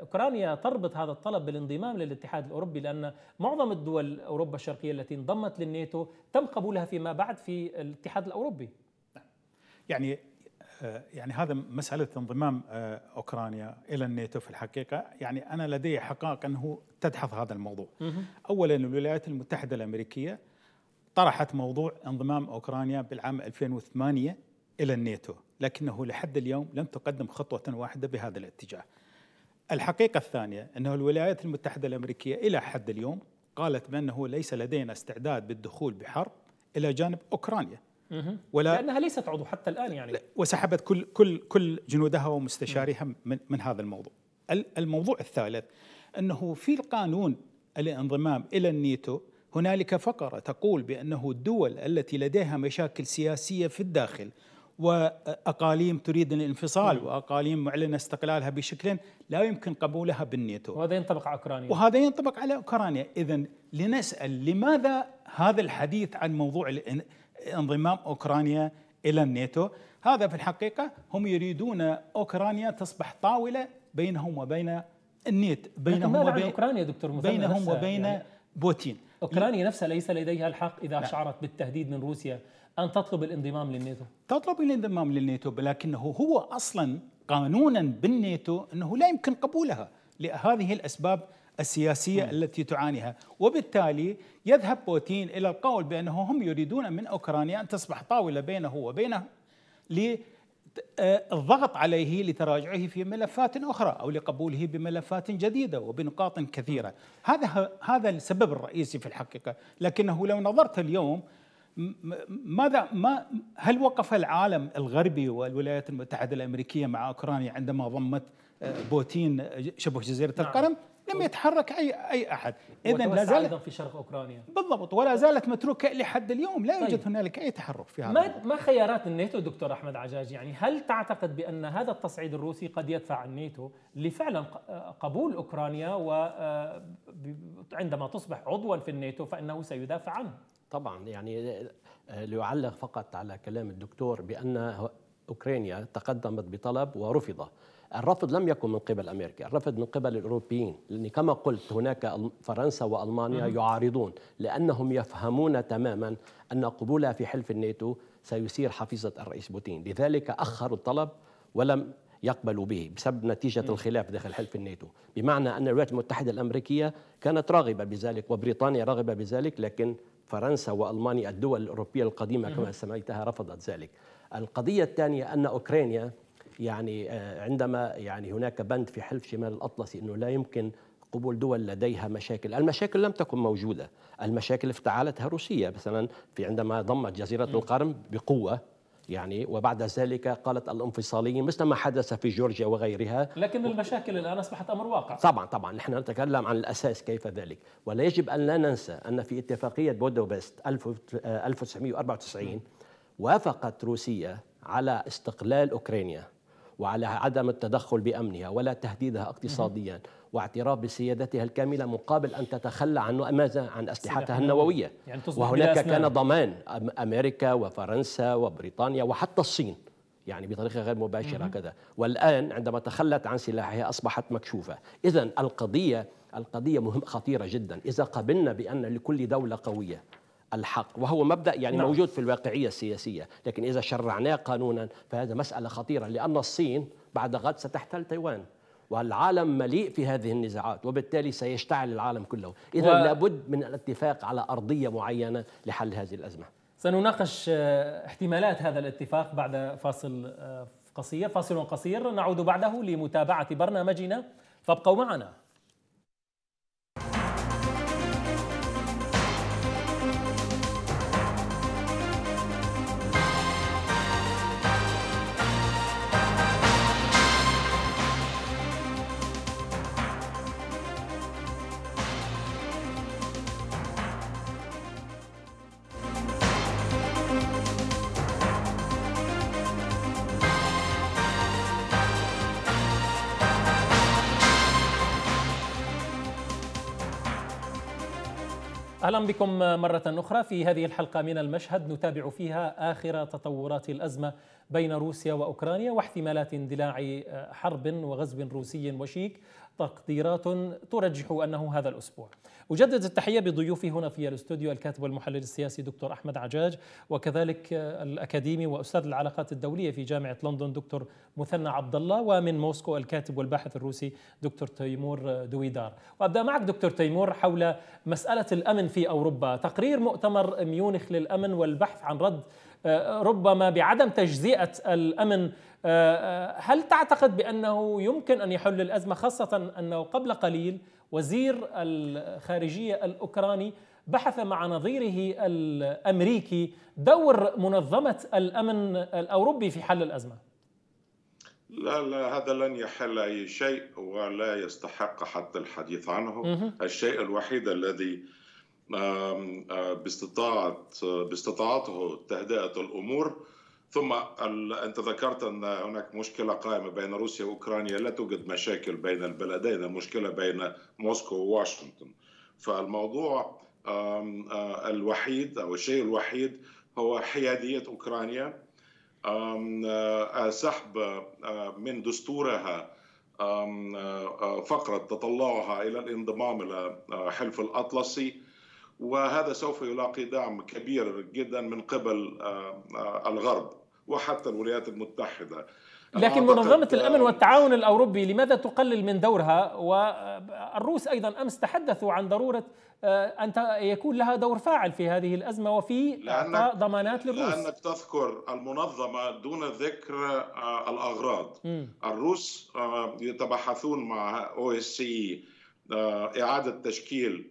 أوكرانيا تربط هذا الطلب بالانضمام للاتحاد الأوروبي لأن معظم الدول أوروبا الشرقية التي انضمت للناتو تم قبولها فيما بعد في الاتحاد الأوروبي نعم. يعني آه، يعني هذا مسألة انضمام آه، أوكرانيا إلى الناتو في الحقيقة يعني أنا لدي حقائق أنه تدحض هذا الموضوع أولا الولايات المتحدة الأمريكية طرحت موضوع انضمام أوكرانيا بالعام 2008 إلى الناتو لكنه لحد اليوم لم تقدم خطوة واحدة بهذا الاتجاه الحقيقة الثانية أنه الولايات المتحدة الأمريكية إلى حد اليوم قالت بأنه ليس لدينا استعداد بالدخول بحرب إلى جانب أوكرانيا ولا لأنها ليست عضو حتى الآن يعني وسحبت كل كل كل جنودها ومستشاريها من, من هذا الموضوع الموضوع الثالث أنه في القانون الانضمام إلى النيتو هنالك فقرة تقول بأنه الدول التي لديها مشاكل سياسية في الداخل واقاليم تريد الانفصال نعم. واقاليم معلنه استقلالها بشكل لا يمكن قبولها بالنيتو وهذا ينطبق على اوكرانيا وهذا ينطبق على اوكرانيا اذا لنسال لماذا هذا الحديث عن موضوع انضمام اوكرانيا الى النيتو هذا في الحقيقه هم يريدون اوكرانيا تصبح طاوله بينهم وبين النيت بينهم وبين اوكرانيا دكتور بينهم وبين يعني بوتين اوكرانيا نفسها ليس لديها الحق اذا لا. نعم. شعرت بالتهديد من روسيا ان تطلب الانضمام للناتو؟ تطلب الانضمام للناتو لكنه هو اصلا قانونا بالناتو انه لا يمكن قبولها لهذه الاسباب السياسيه م. التي تعانيها، وبالتالي يذهب بوتين الى القول بانه هم يريدون من اوكرانيا ان تصبح طاوله بينه وبينها للضغط عليه لتراجعه في ملفات اخرى او لقبوله بملفات جديده وبنقاط كثيره، هذا هذا السبب الرئيسي في الحقيقه، لكنه لو نظرت اليوم ماذا ما هل وقف العالم الغربي والولايات المتحده الامريكيه مع اوكرانيا عندما ضمت آه، بوتين آه، شبه جزيره نعم. القرم؟ لم يتحرك اي اي احد اذا لا زالت ايضا في شرق اوكرانيا بالضبط ولا زالت متروكه لحد اليوم لا طيب. يوجد طيب. هنالك اي تحرك في هذا ما ما خيارات الناتو دكتور احمد عجاج يعني هل تعتقد بان هذا التصعيد الروسي قد يدفع الناتو لفعلا قبول اوكرانيا وعندما آه، تصبح عضوا في الناتو فانه سيدافع عنه طبعا يعني آه، ليعلق فقط على كلام الدكتور بأن أوكرانيا تقدمت بطلب ورفض الرفض لم يكن من قبل امريكا، الرفض من قبل الاوروبيين، لان كما قلت هناك فرنسا والمانيا يعارضون لانهم يفهمون تماما ان قبولها في حلف الناتو سيثير حفيظه الرئيس بوتين، لذلك اخروا الطلب ولم يقبلوا به بسبب نتيجة الخلاف داخل حلف الناتو بمعنى أن الولايات المتحدة الأمريكية كانت راغبة بذلك وبريطانيا راغبة بذلك لكن فرنسا والمانيا الدول الاوروبيه القديمه كما سميتها رفضت ذلك. القضيه الثانيه ان اوكرانيا يعني آه، عندما يعني هناك بند في حلف شمال الاطلسي انه لا يمكن قبول دول لديها مشاكل، المشاكل لم تكن موجوده، المشاكل افتعلتها روسيا مثلا في عندما ضمت جزيره القرم بقوه يعني وبعد ذلك قالت الانفصاليين مثل ما حدث في جورجيا وغيرها لكن المشاكل الان اصبحت امر واقع طبعا طبعا نحن نتكلم عن الاساس كيف ذلك ولا يجب ان لا ننسى ان في اتفاقيه بودابست 1994 وافقت روسيا على استقلال اوكرانيا وعلى عدم التدخل بامنها ولا تهديدها اقتصاديا واعتراف بسيادتها الكاملة مقابل أن تتخلى عن ماذا عن أسلحتها النووية يعني وهناك كان ضمان أمريكا وفرنسا وبريطانيا وحتى الصين يعني بطريقه غير مباشره كذا والان عندما تخلت عن سلاحها اصبحت مكشوفه اذا القضيه القضيه مهم خطيره جدا اذا قبلنا بان لكل دوله قويه الحق وهو مبدا يعني نعم. موجود في الواقعيه السياسيه لكن اذا شرعناه قانونا فهذا مساله خطيره لان الصين بعد غد ستحتل تايوان والعالم مليء في هذه النزاعات وبالتالي سيشتعل العالم كله إذا و... لابد من الاتفاق على أرضية معينة لحل هذه الأزمة سنناقش آه، احتمالات هذا الاتفاق بعد فاصل آه، قصير فاصل قصير نعود بعده لمتابعة برنامجنا فابقوا معنا بكم مرة أخرى في هذه الحلقة من المشهد نتابع فيها آخر تطورات الأزمة بين روسيا وأوكرانيا واحتمالات اندلاع حرب وغزو روسي وشيك تقديرات ترجح أنه هذا الأسبوع أجدد التحية بضيوفي هنا في الاستوديو الكاتب والمحلل السياسي دكتور أحمد عجاج وكذلك الأكاديمي وأستاذ العلاقات الدولية في جامعة لندن دكتور مثنى عبد الله ومن موسكو الكاتب والباحث الروسي دكتور تيمور دويدار وأبدأ معك دكتور تيمور حول مسألة الأمن في أوروبا تقرير مؤتمر ميونخ للأمن والبحث عن رد آه، ربما بعدم تجزئة الأمن آه، آه، هل تعتقد بأنه يمكن أن يحل الأزمة خاصة أنه قبل قليل وزير الخارجية الأوكراني بحث مع نظيره الأمريكي دور منظمة الأمن الأوروبي في حل الأزمة لا لا هذا لن يحل أي شيء ولا يستحق حتى الحديث عنه الشيء الوحيد الذي آه، باستطاعت باستطاعته تهدئة الأمور ثم انت ذكرت ان هناك مشكله قائمه بين روسيا واوكرانيا لا توجد مشاكل بين البلدين المشكله بين موسكو وواشنطن فالموضوع آه، الوحيد او الشيء الوحيد هو حياديه اوكرانيا آه، سحب آه، من دستورها فقره تطلعها الى الانضمام الى حلف الاطلسي وهذا سوف يلاقي دعم كبير جدا من قبل الغرب وحتى الولايات المتحدة لكن منظمة الأمن والتعاون الأوروبي لماذا تقلل من دورها والروس أيضا أمس تحدثوا عن ضرورة آه، أن يكون لها دور فاعل في هذه الأزمة وفي إعطاء ضمانات للروس لأنك تذكر المنظمة دون ذكر آه، الأغراض الروس آه، يتبحثون مع أو اس سي إعادة تشكيل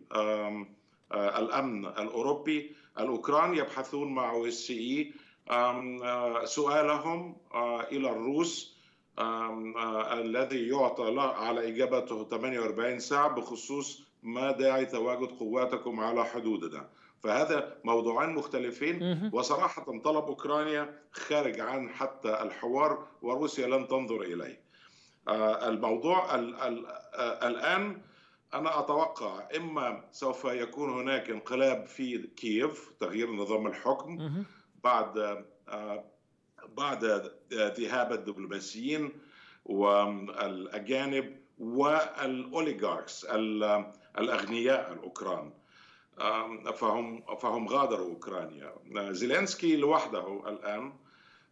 الأمن الأوروبي الأوكران يبحثون مع أو اس سي آه، سؤالهم آه، إلى الروس آه، الذي يعطى على إجابته 48 ساعة بخصوص ما داعي تواجد قواتكم على حدودنا فهذا موضوعان مختلفين وصراحة طلب أوكرانيا خارج عن حتى الحوار وروسيا لن تنظر إليه الموضوع ال ال الآن أنا أتوقع إما سوف يكون هناك انقلاب في كييف تغيير نظام الحكم بعد آه، بعد آه، ذهاب الدبلوماسيين والاجانب والاوليغاركس الاغنياء الاوكران آه، فهم فهم غادروا اوكرانيا زيلينسكي لوحده الان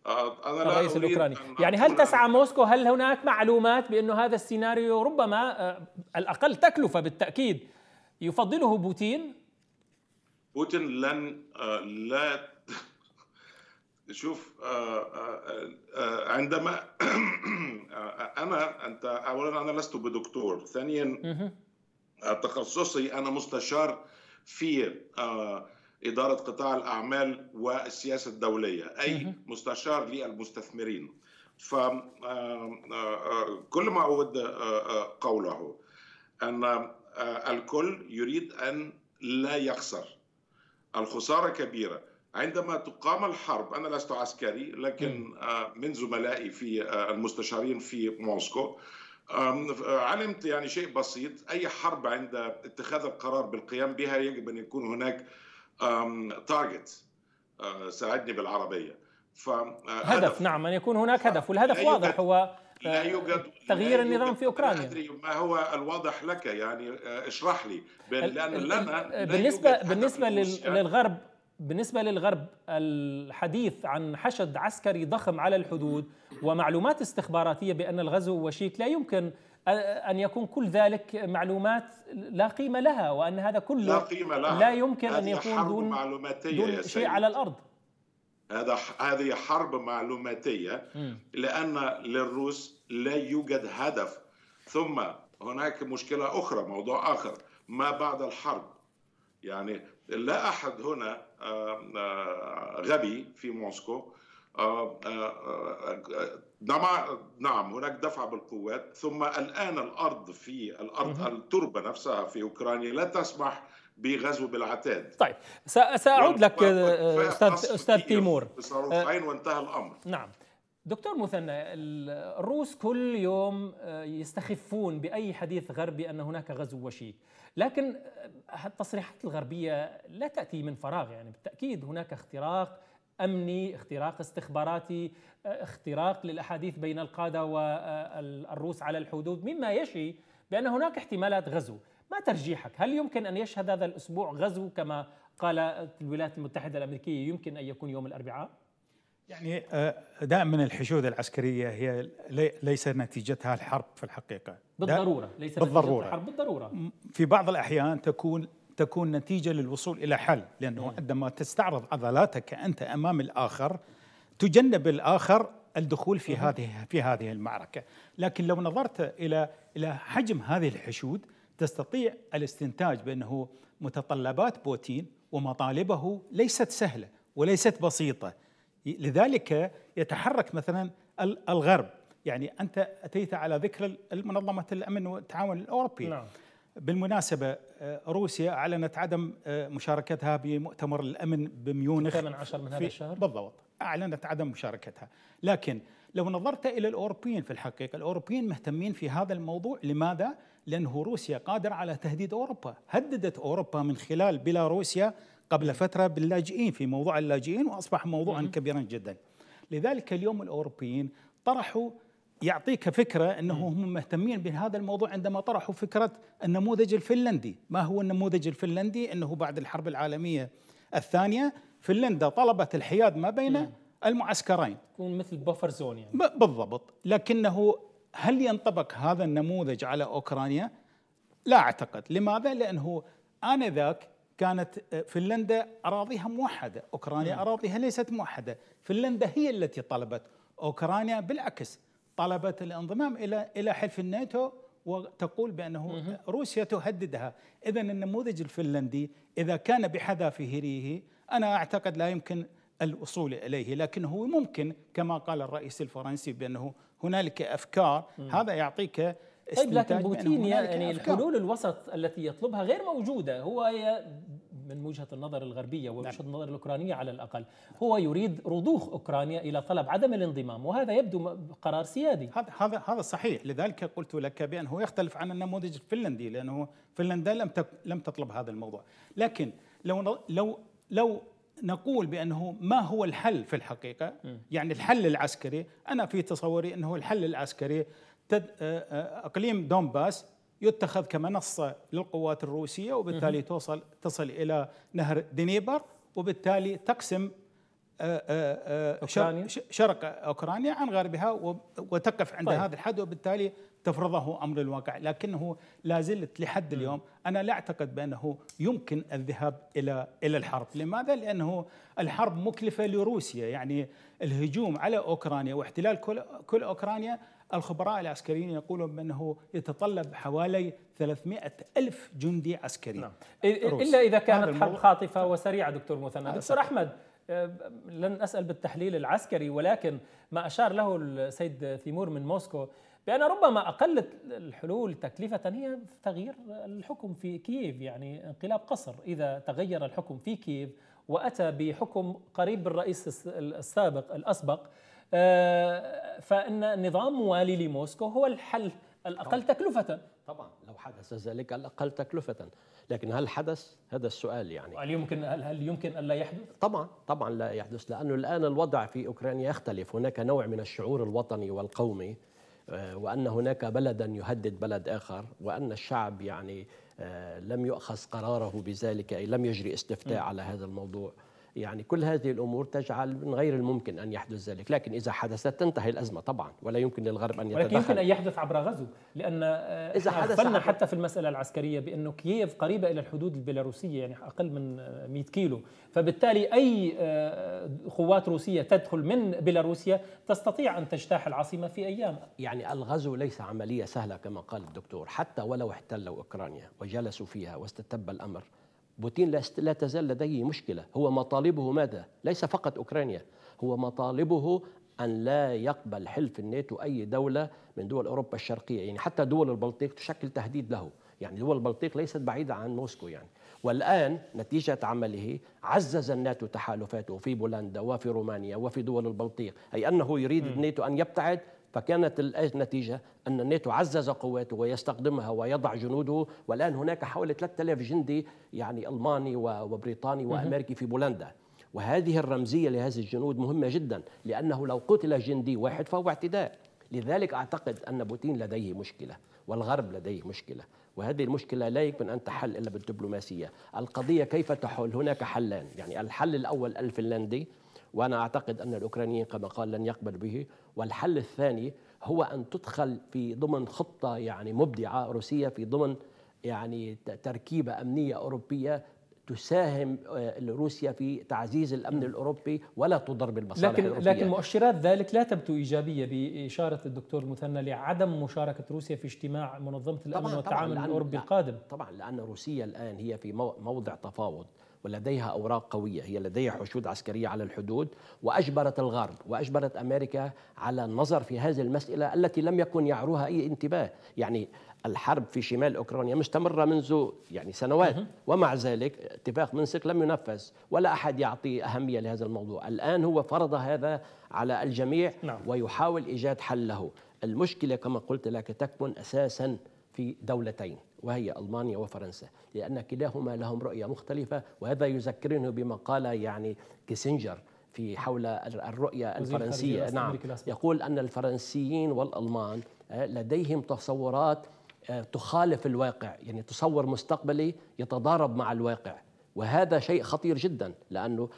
أنا لا الرئيس الأوكراني يعني هل تسعى موسكو هل هناك معلومات بانه هذا السيناريو ربما الأقل تكلفة بالتأكيد يفضله بوتين بوتين لن لا شوف آه، آه، آه، عندما انا انت اولا انا لست بدكتور ثانيا تخصصي انا مستشار في اداره قطاع الاعمال والسياسه الدوليه اي مستشار للمستثمرين كل ما اود قوله ان الكل يريد ان لا يخسر الخساره كبيره عندما تقام الحرب انا لست عسكري لكن آه، من زملائي في آه، المستشارين في موسكو آه، علمت يعني شيء بسيط اي حرب عند اتخاذ القرار بالقيام بها يجب ان يكون هناك تارجت ساعدني بالعربيه هدف نعم ان يكون هناك هدف والهدف واضح هو لا يوجد تغيير لا النظام في اوكرانيا ادري ما هو الواضح لك يعني اشرح لي لان لنا بالنسبه بالنسبه للغرب بالنسبة للغرب الحديث عن حشد عسكري ضخم على الحدود ومعلومات استخباراتية بأن الغزو وشيك لا يمكن أن يكون كل ذلك معلومات لا قيمة لها وأن هذا كله لا, قيمة لها. لا يمكن أن يكون دون, معلوماتية دون شيء على الأرض هذا هذه حرب معلوماتية م. لأن للروس لا يوجد هدف ثم هناك مشكلة أخرى موضوع آخر ما بعد الحرب يعني لا أحد هنا آه، آه، غبي في موسكو آه، نعم،, نعم هناك دفع بالقوات ثم الآن الأرض في الأرض التربة نفسها في أوكرانيا لا تسمح بغزو بالعتاد طيب سأعود لك أستاذ, أستاذ تيمور بصاروخين وانتهى الأمر نعم دكتور مثنى الروس كل يوم يستخفون بأي حديث غربي أن هناك غزو وشيك لكن التصريحات الغربيه لا تاتي من فراغ يعني بالتاكيد هناك اختراق امني، اختراق استخباراتي، اختراق للاحاديث بين القاده والروس على الحدود، مما يشي بان هناك احتمالات غزو، ما ترجيحك؟ هل يمكن ان يشهد هذا الاسبوع غزو كما قالت الولايات المتحده الامريكيه يمكن ان يكون يوم الاربعاء؟ يعني آه، دائما من الحشود العسكريه هي ليس نتيجتها الحرب في الحقيقه بالضروره ليس بالضروره الحرب بالضروره في بعض الاحيان تكون تكون نتيجه للوصول الى حل لانه نعم. عندما تستعرض عضلاتك انت امام الاخر تجنب الاخر الدخول في هذه في هذه المعركه لكن لو نظرت الى الى حجم هذه الحشود تستطيع الاستنتاج بانه متطلبات بوتين ومطالبه ليست سهله وليست بسيطه لذلك يتحرك مثلا الغرب يعني أنت أتيت على ذكر المنظمة الأمن والتعاون الأوروبي نعم. بالمناسبة آه، روسيا أعلنت عدم آه، مشاركتها بمؤتمر الأمن بميونخ الثامن عشر من هذا الشهر بالضبط أعلنت عدم مشاركتها لكن لو نظرت إلى الأوروبيين في الحقيقة الأوروبيين مهتمين في هذا الموضوع لماذا؟ لأنه روسيا قادرة على تهديد أوروبا هددت أوروبا من خلال بيلاروسيا قبل فترة باللاجئين في موضوع اللاجئين وأصبح موضوعا كبيرا جدا لذلك اليوم الأوروبيين طرحوا يعطيك فكرة أنه هم مهتمين بهذا الموضوع عندما طرحوا فكرة النموذج الفنلندي ما هو النموذج الفنلندي أنه بعد الحرب العالمية الثانية فنلندا طلبت الحياد ما بين المعسكرين يكون مثل بفر زون يعني بالضبط لكنه هل ينطبق هذا النموذج على أوكرانيا؟ لا أعتقد لماذا؟ لأنه آنذاك كانت آه، فنلندا اراضيها موحده، اوكرانيا نعم. اراضيها ليست موحده، فنلندا هي التي طلبت، اوكرانيا بالعكس طلبت الانضمام الى الى حلف الناتو وتقول بانه روسيا تهددها، اذا النموذج الفنلندي اذا كان بحذافيره انا اعتقد لا يمكن الوصول اليه، لكن هو ممكن كما قال الرئيس الفرنسي بانه هنالك افكار هذا يعطيك طيب لكن بوتين يعني الحلول الوسط التي يطلبها غير موجوده هو من وجهه النظر الغربيه نعم. ووجهه النظر الاوكرانيه على الاقل هو يريد رضوخ اوكرانيا الى طلب عدم الانضمام وهذا يبدو قرار سيادي هذا هذا هذا صحيح لذلك قلت لك بانه يختلف عن النموذج الفنلندي لانه فنلندا لم لم تطلب هذا الموضوع لكن لو لو لو نقول بانه ما هو الحل في الحقيقه يعني الحل العسكري انا في تصوري انه الحل العسكري آه، آه، اقليم دونباس يتخذ كمنصه للقوات الروسيه وبالتالي توصل تصل الى نهر دنيبر وبالتالي تقسم آه، أوكرانيا. شرق اوكرانيا عن غربها وتقف عند طيب. هذا الحد وبالتالي تفرضه امر الواقع لكنه لا زلت لحد اليوم انا لا اعتقد بانه يمكن الذهاب الى الى الحرب لماذا لانه الحرب مكلفه لروسيا يعني الهجوم على اوكرانيا واحتلال كل اوكرانيا الخبراء العسكريين يقولون بأنه يتطلب حوالي 300 ألف جندي عسكري نعم. إلا إذا كانت حرب خاطفة وسريعة دكتور مثنى دكتور أحمد آه، لن أسأل بالتحليل العسكري ولكن ما أشار له السيد تيمور من موسكو بأن ربما أقل الحلول تكلفة هي تغيير الحكم في كييف يعني انقلاب قصر إذا تغير الحكم في كييف وأتى بحكم قريب بالرئيس السابق الأسبق آه، فان نظام موالي لموسكو هو الحل الاقل تكلفه طبعا لو حدث ذلك الاقل تكلفه لكن هل حدث هذا السؤال يعني هل يمكن هل, هل يمكن الا يحدث طبعا طبعا لا يحدث لانه الان الوضع في اوكرانيا يختلف هناك نوع من الشعور الوطني والقومي آه، وان هناك بلدا يهدد بلد اخر وان الشعب يعني آه، لم يؤخذ قراره بذلك اي لم يجري استفتاء على هذا الموضوع يعني كل هذه الامور تجعل من غير الممكن ان يحدث ذلك، لكن اذا حدثت تنتهي الازمه طبعا ولا يمكن للغرب ان يتدخل ولكن يمكن ان يحدث عبر غزو لان آه، اذا حدث عبر... حتى في المساله العسكريه بانه كييف قريبه الى الحدود البيلاروسيه يعني اقل من 100 كيلو، فبالتالي اي آه، قوات روسيه تدخل من بيلاروسيا تستطيع ان تجتاح العاصمه في ايام يعني الغزو ليس عمليه سهله كما قال الدكتور، حتى ولو احتلوا اوكرانيا وجلسوا فيها واستتب الامر بوتين لا تزال لديه مشكلة هو مطالبه ماذا؟ ليس فقط أوكرانيا هو مطالبه أن لا يقبل حلف الناتو أي دولة من دول أوروبا الشرقية يعني حتى دول البلطيق تشكل تهديد له يعني دول البلطيق ليست بعيدة عن موسكو يعني والآن نتيجة عمله عزز الناتو تحالفاته في بولندا وفي رومانيا وفي دول البلطيق أي أنه يريد الناتو أن يبتعد فكانت النتيجة أن الناتو عزز قواته ويستخدمها ويضع جنوده والآن هناك حوالي 3000 جندي يعني ألماني وبريطاني وأمريكي في بولندا وهذه الرمزية لهذه الجنود مهمة جدا لأنه لو قتل جندي واحد فهو اعتداء لذلك أعتقد أن بوتين لديه مشكلة والغرب لديه مشكلة وهذه المشكلة لا يمكن أن تحل إلا بالدبلوماسية القضية كيف تحل هناك حلان يعني الحل الأول الفنلندي وأنا أعتقد أن الأوكرانيين كما قال لن يقبل به والحل الثاني هو أن تدخل في ضمن خطة يعني مبدعة روسية في ضمن يعني تركيبة أمنية أوروبية تساهم آه، روسيا في تعزيز الامن نعم. الاوروبي ولا تضر بالمصالح لكن الأوروبية. لكن مؤشرات ذلك لا تبدو ايجابيه باشاره الدكتور المثنى لعدم مشاركه روسيا في اجتماع منظمه الامن طبعاً والتعامل طبعاً الاوروبي القادم طبعا لان روسيا الان هي في موضع تفاوض ولديها أوراق قوية هي لديها حشود عسكرية على الحدود وأجبرت الغرب وأجبرت أمريكا على النظر في هذه المسألة التي لم يكن يعروها أي انتباه يعني الحرب في شمال اوكرانيا مستمره منذ يعني سنوات ومع ذلك اتفاق منسك لم ينفذ ولا احد يعطي اهميه لهذا الموضوع الان هو فرض هذا على الجميع نعم. ويحاول ايجاد حل له المشكله كما قلت لك تكمن اساسا في دولتين وهي ألمانيا وفرنسا لأن كلاهما لهم رؤية مختلفة وهذا يذكرني بما قال يعني كيسنجر في حول الرؤية الفرنسية نعم يقول أن الفرنسيين والألمان آه، لديهم تصورات آه، تخالف الواقع يعني تصور مستقبلي يتضارب مع الواقع وهذا شيء خطير جدا لانه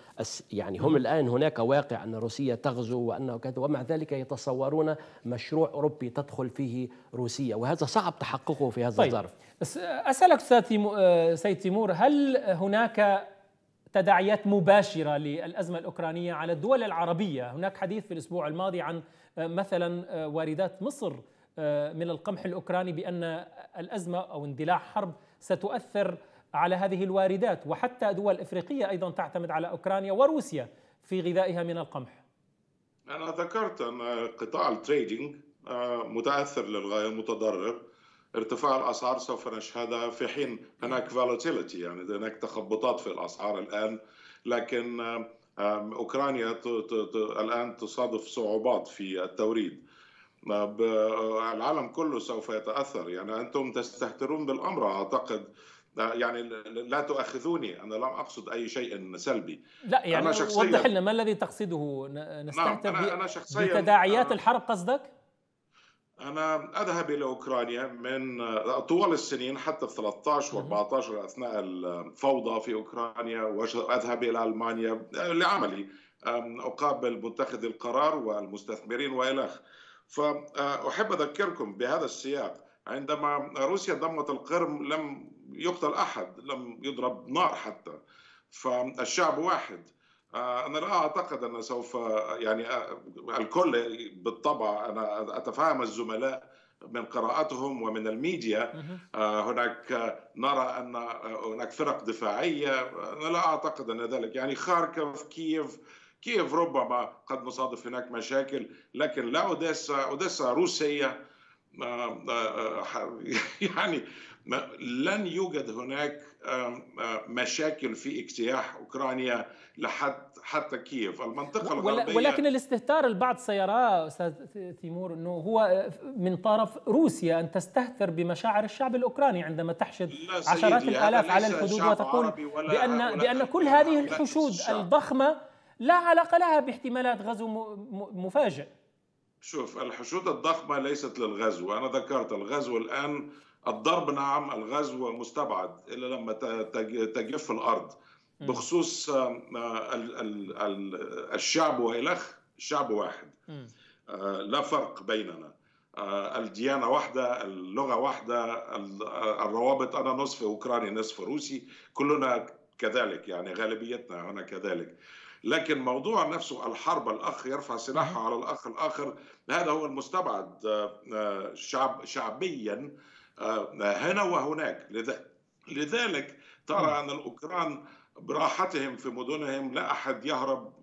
يعني هم الان هناك واقع ان روسيا تغزو وانه كذا ومع ذلك يتصورون مشروع اوروبي تدخل فيه روسيا وهذا صعب تحققه في هذا طيب. الظرف اسالك استاذ آه، سيد تيمور هل هناك تداعيات مباشرة للأزمة الأوكرانية على الدول العربية هناك حديث في الأسبوع الماضي عن آه، مثلا آه، واردات مصر من القمح الأوكراني بأن الأزمة أو اندلاع حرب ستؤثر على هذه الواردات وحتى دول افريقيه ايضا تعتمد على اوكرانيا وروسيا في غذائها من القمح. انا ذكرت ان قطاع التريدينج آه، متاثر للغايه متضرر ارتفاع الاسعار سوف نشهدها في حين هناك فولاتيليتي يعني هناك تخبطات في الاسعار الان لكن آه، اوكرانيا الان تصادف صعوبات في التوريد آه، العالم كله سوف يتاثر يعني انتم تستهترون بالامر اعتقد يعني لا تؤاخذوني انا لم اقصد اي شيء سلبي لا يعني أنا شخصيا وضح لنا ما الذي تقصده نستمتع نعم أنا أنا شخصيا بتداعيات أنا الحرب قصدك انا اذهب الى اوكرانيا من طوال السنين حتى 13 و14 اثناء الفوضى في اوكرانيا واذهب الى المانيا لعملي اقابل متخذي القرار والمستثمرين والى فاحب اذكركم بهذا السياق عندما روسيا ضمت القرم لم يقتل أحد لم يضرب نار حتى فالشعب واحد آه، أنا لا أعتقد أن سوف يعني آه، الكل بالطبع أنا أتفهم الزملاء من قراءتهم ومن الميديا آه، هناك نرى أن هناك فرق دفاعية أنا لا أعتقد أن ذلك يعني خاركوف كييف كييف ربما قد نصادف هناك مشاكل لكن لا أوديسا أوديسا روسية يعني لن يوجد هناك مشاكل في اجتياح اوكرانيا لحد حتى كييف المنطقه الغربيه ولكن الاستهتار البعض سيراه استاذ تيمور انه هو آه، من طرف روسيا ان تستهتر بمشاعر الشعب الاوكراني عندما تحشد عشرات الالاف على الحدود وتقول بان بان كل هذه الحشود الضخمه لا علاقه لها باحتمالات غزو مفاجئ شوف الحشود الضخمه ليست للغزو انا ذكرت الغزو الان الضرب نعم الغزو مستبعد إلا لما تجف الأرض بخصوص الشعب وإلخ شعب واحد آه، لا فرق بيننا آه، الديانة واحدة اللغة واحدة آه، الروابط أنا نصف أوكراني نصف روسي كلنا كذلك يعني غالبيتنا هنا كذلك لكن موضوع نفسه الحرب الأخ يرفع سلاحه على الأخ الآخر هذا هو المستبعد شعب شعبيا آه، هنا وهناك لذا لذلك ترى آه. أن الأوكران براحتهم في مدنهم لا أحد يهرب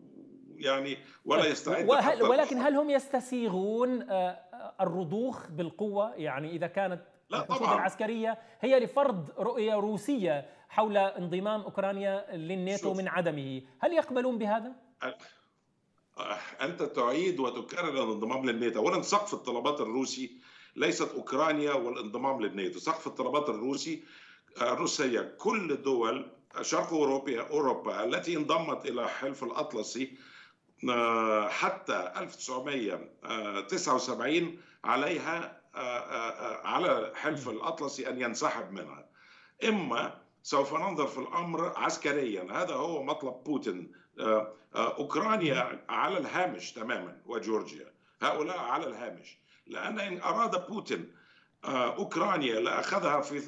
يعني ولا طيب، يستعد وهل ولكن هل هم يستسيغون آه، الرضوخ بالقوة يعني إذا كانت لا طبعا العسكرية هي لفرض رؤية روسية حول انضمام أوكرانيا للناتو من عدمه هل يقبلون بهذا؟ أنت تعيد وتكرر الانضمام للناتو أولا سقف الطلبات الروسي ليست أوكرانيا والانضمام للناتو سقف الطلبات الروسي الروسية كل دول شرق أوروبا أوروبا التي انضمت إلى حلف الأطلسي آه، حتى 1979 عليها آه، آه، على حلف الأطلسي أن ينسحب منها إما سوف ننظر في الأمر عسكريا هذا هو مطلب بوتين أوكرانيا على الهامش تماما وجورجيا هؤلاء على الهامش لأن إن أراد بوتين آه، أوكرانيا لأخذها في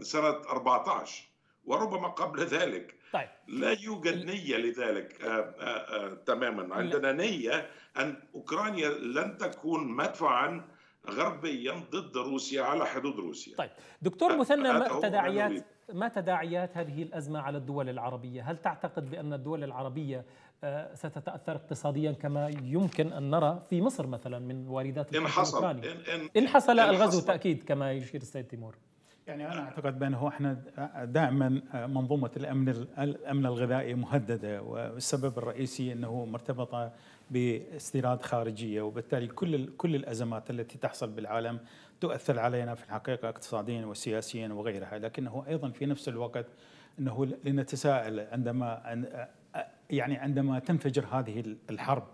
سنة 14 وربما قبل ذلك طيب. لا يوجد نية لذلك آه، آه، تماما عندنا نية أن أوكرانيا لن تكون مدفعا غربيا ضد روسيا على حدود روسيا طيب دكتور مثنى ما تداعيات ما تداعيات هذه الأزمة على الدول العربية هل تعتقد بأن الدول العربية آه، ستتاثر اقتصاديا كما يمكن ان نرى في مصر مثلا من واردات ان حصل إن, إن, ان حصل الغزو تاكيد كما يشير السيد تيمور يعني انا اعتقد بانه احنا دائما منظومه الامن الامن الغذائي مهدده والسبب الرئيسي انه مرتبطه باستيراد خارجيه وبالتالي كل كل الازمات التي تحصل بالعالم تؤثر علينا في الحقيقه اقتصاديا وسياسيا وغيرها لكنه ايضا في نفس الوقت انه لنتساءل عندما يعني عندما تنفجر هذه الحرب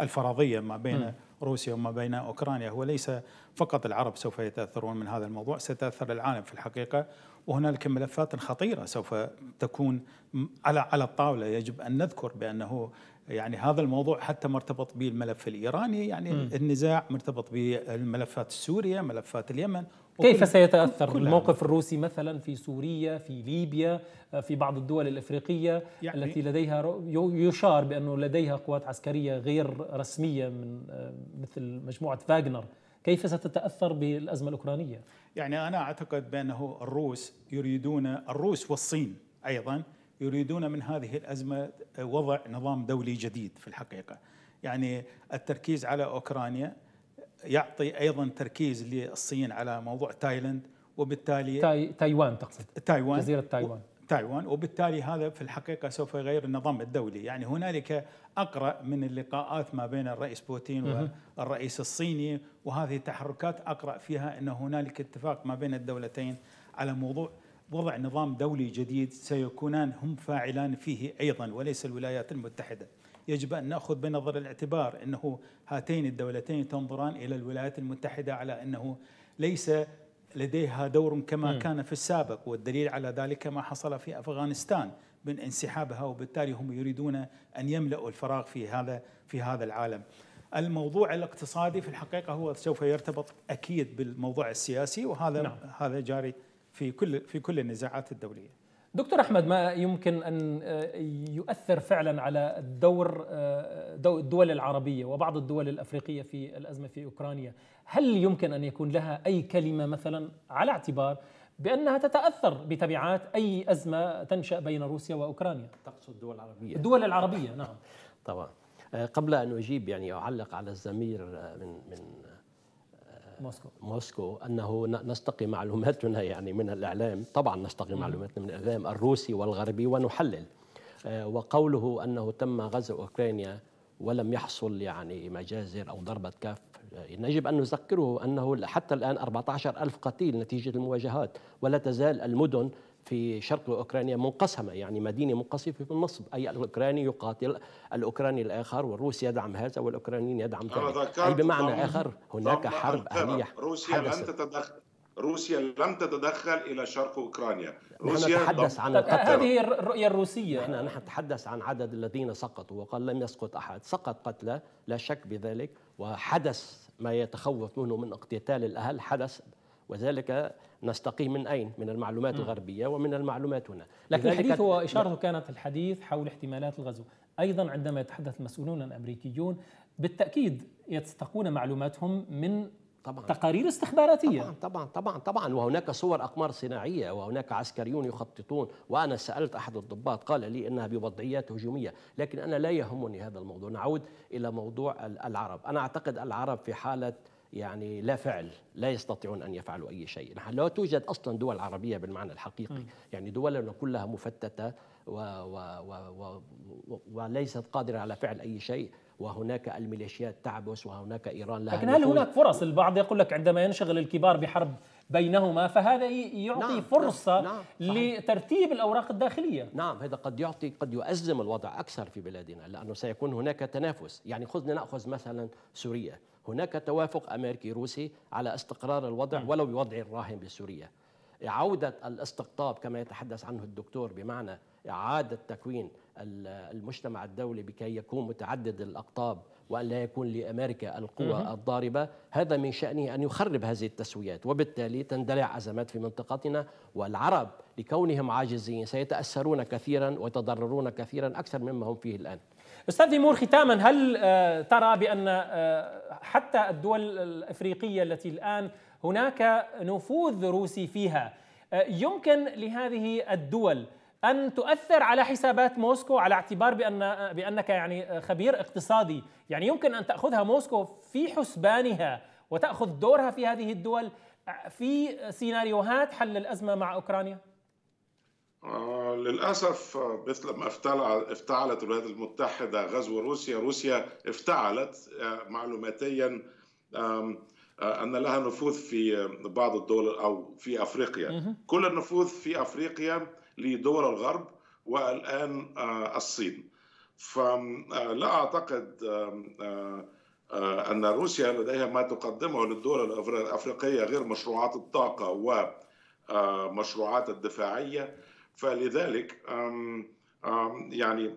الفرضيه ما بين م. روسيا وما بين اوكرانيا هو ليس فقط العرب سوف يتاثرون من هذا الموضوع سيتاثر العالم في الحقيقه وهنالك ملفات خطيره سوف تكون على على الطاوله يجب ان نذكر بانه يعني هذا الموضوع حتى مرتبط بالملف الايراني يعني م. النزاع مرتبط بالملفات السوريه ملفات اليمن كيف سيتاثر الموقف الروسي مثلا في سوريا في ليبيا آه، في بعض الدول الافريقيه يعني التي لديها يشار بانه لديها قوات عسكريه غير رسميه من آه، مثل مجموعه فاغنر كيف ستتاثر بالازمه الاوكرانيه يعني انا اعتقد بانه الروس يريدون الروس والصين ايضا يريدون من هذه الازمه آه، وضع نظام دولي جديد في الحقيقه يعني التركيز على اوكرانيا يعطي ايضا تركيز للصين على موضوع تايلاند وبالتالي تاي... تايوان تقصد تايوان جزيره تايوان و... تايوان وبالتالي هذا في الحقيقه سوف يغير النظام الدولي يعني هنالك اقرا من اللقاءات ما بين الرئيس بوتين والرئيس الصيني وهذه التحركات اقرا فيها ان هنالك اتفاق ما بين الدولتين على موضوع وضع نظام دولي جديد سيكونان هم فاعلان فيه ايضا وليس الولايات المتحده يجب أن نأخذ بنظر الاعتبار أنه هاتين الدولتين تنظران إلى الولايات المتحدة على أنه ليس لديها دور كما م. كان في السابق والدليل على ذلك ما حصل في أفغانستان من انسحابها وبالتالي هم يريدون أن يملأوا الفراغ في هذا في هذا العالم الموضوع الاقتصادي في الحقيقة هو سوف يرتبط أكيد بالموضوع السياسي وهذا نعم. هذا جاري في كل في كل النزاعات الدوليه دكتور احمد ما يمكن ان آه، يؤثر فعلا على الدور آه، الدول العربيه وبعض الدول الافريقيه في الازمه في اوكرانيا، هل يمكن ان يكون لها اي كلمه مثلا على اعتبار بانها تتاثر بتبعات اي ازمه تنشا بين روسيا واوكرانيا؟ تقصد الدول العربيه الدول العربيه نعم طبعا آه، قبل ان اجيب يعني اعلق على الزمير من من موسكو موسكو أنه نستقي معلوماتنا يعني من الإعلام طبعا نستقي معلوماتنا من الإعلام الروسي والغربي ونحلل آه، وقوله أنه تم غزو أوكرانيا ولم يحصل يعني مجازر أو ضربة كف يجب آه، أن نذكره أنه حتى الآن 14 ألف قتيل نتيجة المواجهات ولا تزال المدن في شرق أوكرانيا منقسمة يعني مدينة منقسمة في النصب أي الأوكراني يقاتل الأوكراني الآخر والروسي يدعم هذا والأوكرانيين يدعم ذلك أي بمعنى آخر هناك حرب أهلية روسيا لم تتدخل روسيا لم تتدخل الى شرق اوكرانيا روسيا نتحدث عن هذه هي الرؤيه الروسيه احنا نحن نتحدث عن عدد الذين سقطوا وقال لم يسقط احد سقط قتلى لا شك بذلك وحدث ما يتخوف منه من اقتتال الاهل حدث وذلك نستقيه من أين؟ من المعلومات الغربية ومن المعلومات هنا لكن الحديث هو إشارته كانت الحديث حول احتمالات الغزو أيضا عندما يتحدث المسؤولون الأمريكيون بالتأكيد يستقون معلوماتهم من طبعا تقارير استخباراتية طبعا طبعا طبعا وهناك صور أقمار صناعية وهناك عسكريون يخططون وأنا سألت أحد الضباط قال لي أنها بوضعيات هجومية لكن أنا لا يهمني هذا الموضوع نعود إلى موضوع العرب أنا أعتقد العرب في حالة يعني لا فعل لا يستطيعون أن يفعلوا أي شيء نحن لا توجد أصلا دول عربية بالمعنى الحقيقي م. يعني دولنا كلها مفتتة و و و و وليست قادرة على فعل أي شيء وهناك الميليشيات تعبس وهناك إيران لها لكن هل هناك فرص البعض يقول لك عندما ينشغل الكبار بحرب بينهما فهذا يعطي نعم،, نعم فرصة نعم لترتيب الأوراق الداخلية نعم هذا قد يعطي قد يؤزم الوضع أكثر في بلادنا لأنه سيكون هناك تنافس يعني خذنا نأخذ مثلا سوريا هناك توافق أمريكي روسي على استقرار الوضع نعم. ولو بوضع راهن بسوريا عودة الاستقطاب كما يتحدث عنه الدكتور بمعنى إعادة تكوين المجتمع الدولي بكي يكون متعدد الأقطاب وأن لا يكون لأمريكا القوة الضاربة هذا من شأنه أن يخرب هذه التسويات وبالتالي تندلع أزمات في منطقتنا والعرب لكونهم عاجزين سيتأثرون كثيرا ويتضررون كثيرا أكثر مما هم فيه الآن استاذ مور ختاما هل آه، ترى بان آه، حتى الدول الافريقيه التي الان هناك نفوذ روسي فيها آه، يمكن لهذه الدول ان تؤثر على حسابات موسكو على اعتبار بان بانك يعني خبير اقتصادي، يعني يمكن ان تاخذها موسكو في حسبانها وتاخذ دورها في هذه الدول في سيناريوهات حل الازمه مع اوكرانيا؟ آه، للاسف مثل ما افتعلت الولايات المتحده غزو روسيا، روسيا افتعلت آه، معلوماتيا آه، ان لها نفوذ في بعض الدول او في افريقيا، كل النفوذ في افريقيا لدول الغرب والان آه، الصين فلا آه، اعتقد آه، ان روسيا لديها ما تقدمه للدول الافريقيه غير مشروعات الطاقه ومشروعات الدفاعيه فلذلك يعني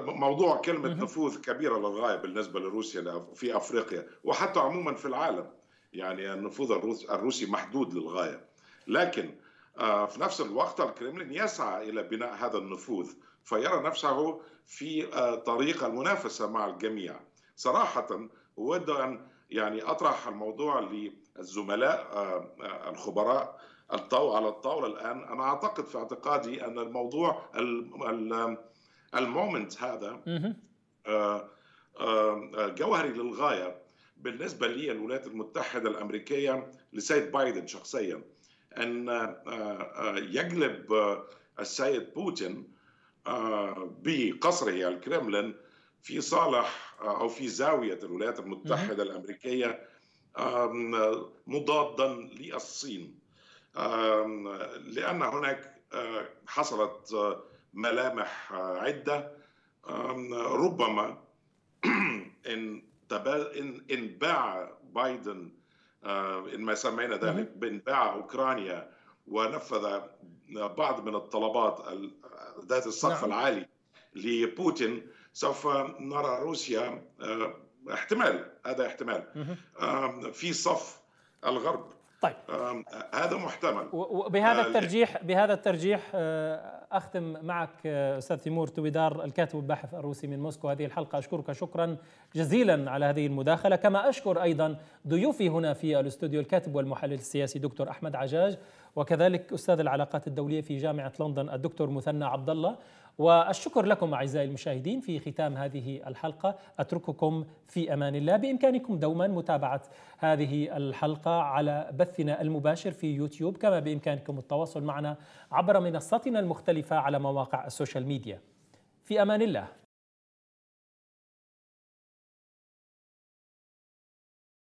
موضوع كلمة نفوذ كبيرة للغاية بالنسبة لروسيا في أفريقيا وحتى عموما في العالم يعني النفوذ الروسي محدود للغاية لكن آه، في نفس الوقت الكرملين يسعى إلى بناء هذا النفوذ فيرى نفسه في آه، طريق المنافسة مع الجميع صراحة أود أن يعني أطرح الموضوع للزملاء آه، الخبراء الطاو على الطاولة الآن أنا أعتقد في اعتقادي أن الموضوع المومنت هذا جوهري للغاية بالنسبة للولايات المتحدة الأمريكية لسيد بايدن شخصياً أن آه، آه، يجلب آه، السيد بوتين بقصره الكرملين في صالح أو في زاوية الولايات المتحدة الأمريكية مضادا للصين لأن هناك حصلت ملامح عدة ربما إن إن باع بايدن آه، إن ما سمينا ذلك بانباع أوكرانيا ونفذ بعض من الطلبات ذات الصف نعم. العالي لبوتين سوف نرى روسيا آه، احتمال هذا احتمال في صف الغرب طيب هذا محتمل وبهذا آه، الترجيح بهذا الترجيح اختم معك استاذ تيمور تويدار الكاتب والباحث الروسي من موسكو هذه الحلقه اشكرك شكرا جزيلا على هذه المداخله كما اشكر ايضا ضيوفي هنا في الاستوديو الكاتب والمحلل السياسي دكتور احمد عجاج وكذلك استاذ العلاقات الدوليه في جامعه لندن الدكتور مثنى عبد الله والشكر لكم اعزائي المشاهدين في ختام هذه الحلقه اترككم في امان الله بامكانكم دوما متابعه هذه الحلقه على بثنا المباشر في يوتيوب كما بامكانكم التواصل معنا عبر منصتنا المختلفه على مواقع السوشيال ميديا في امان الله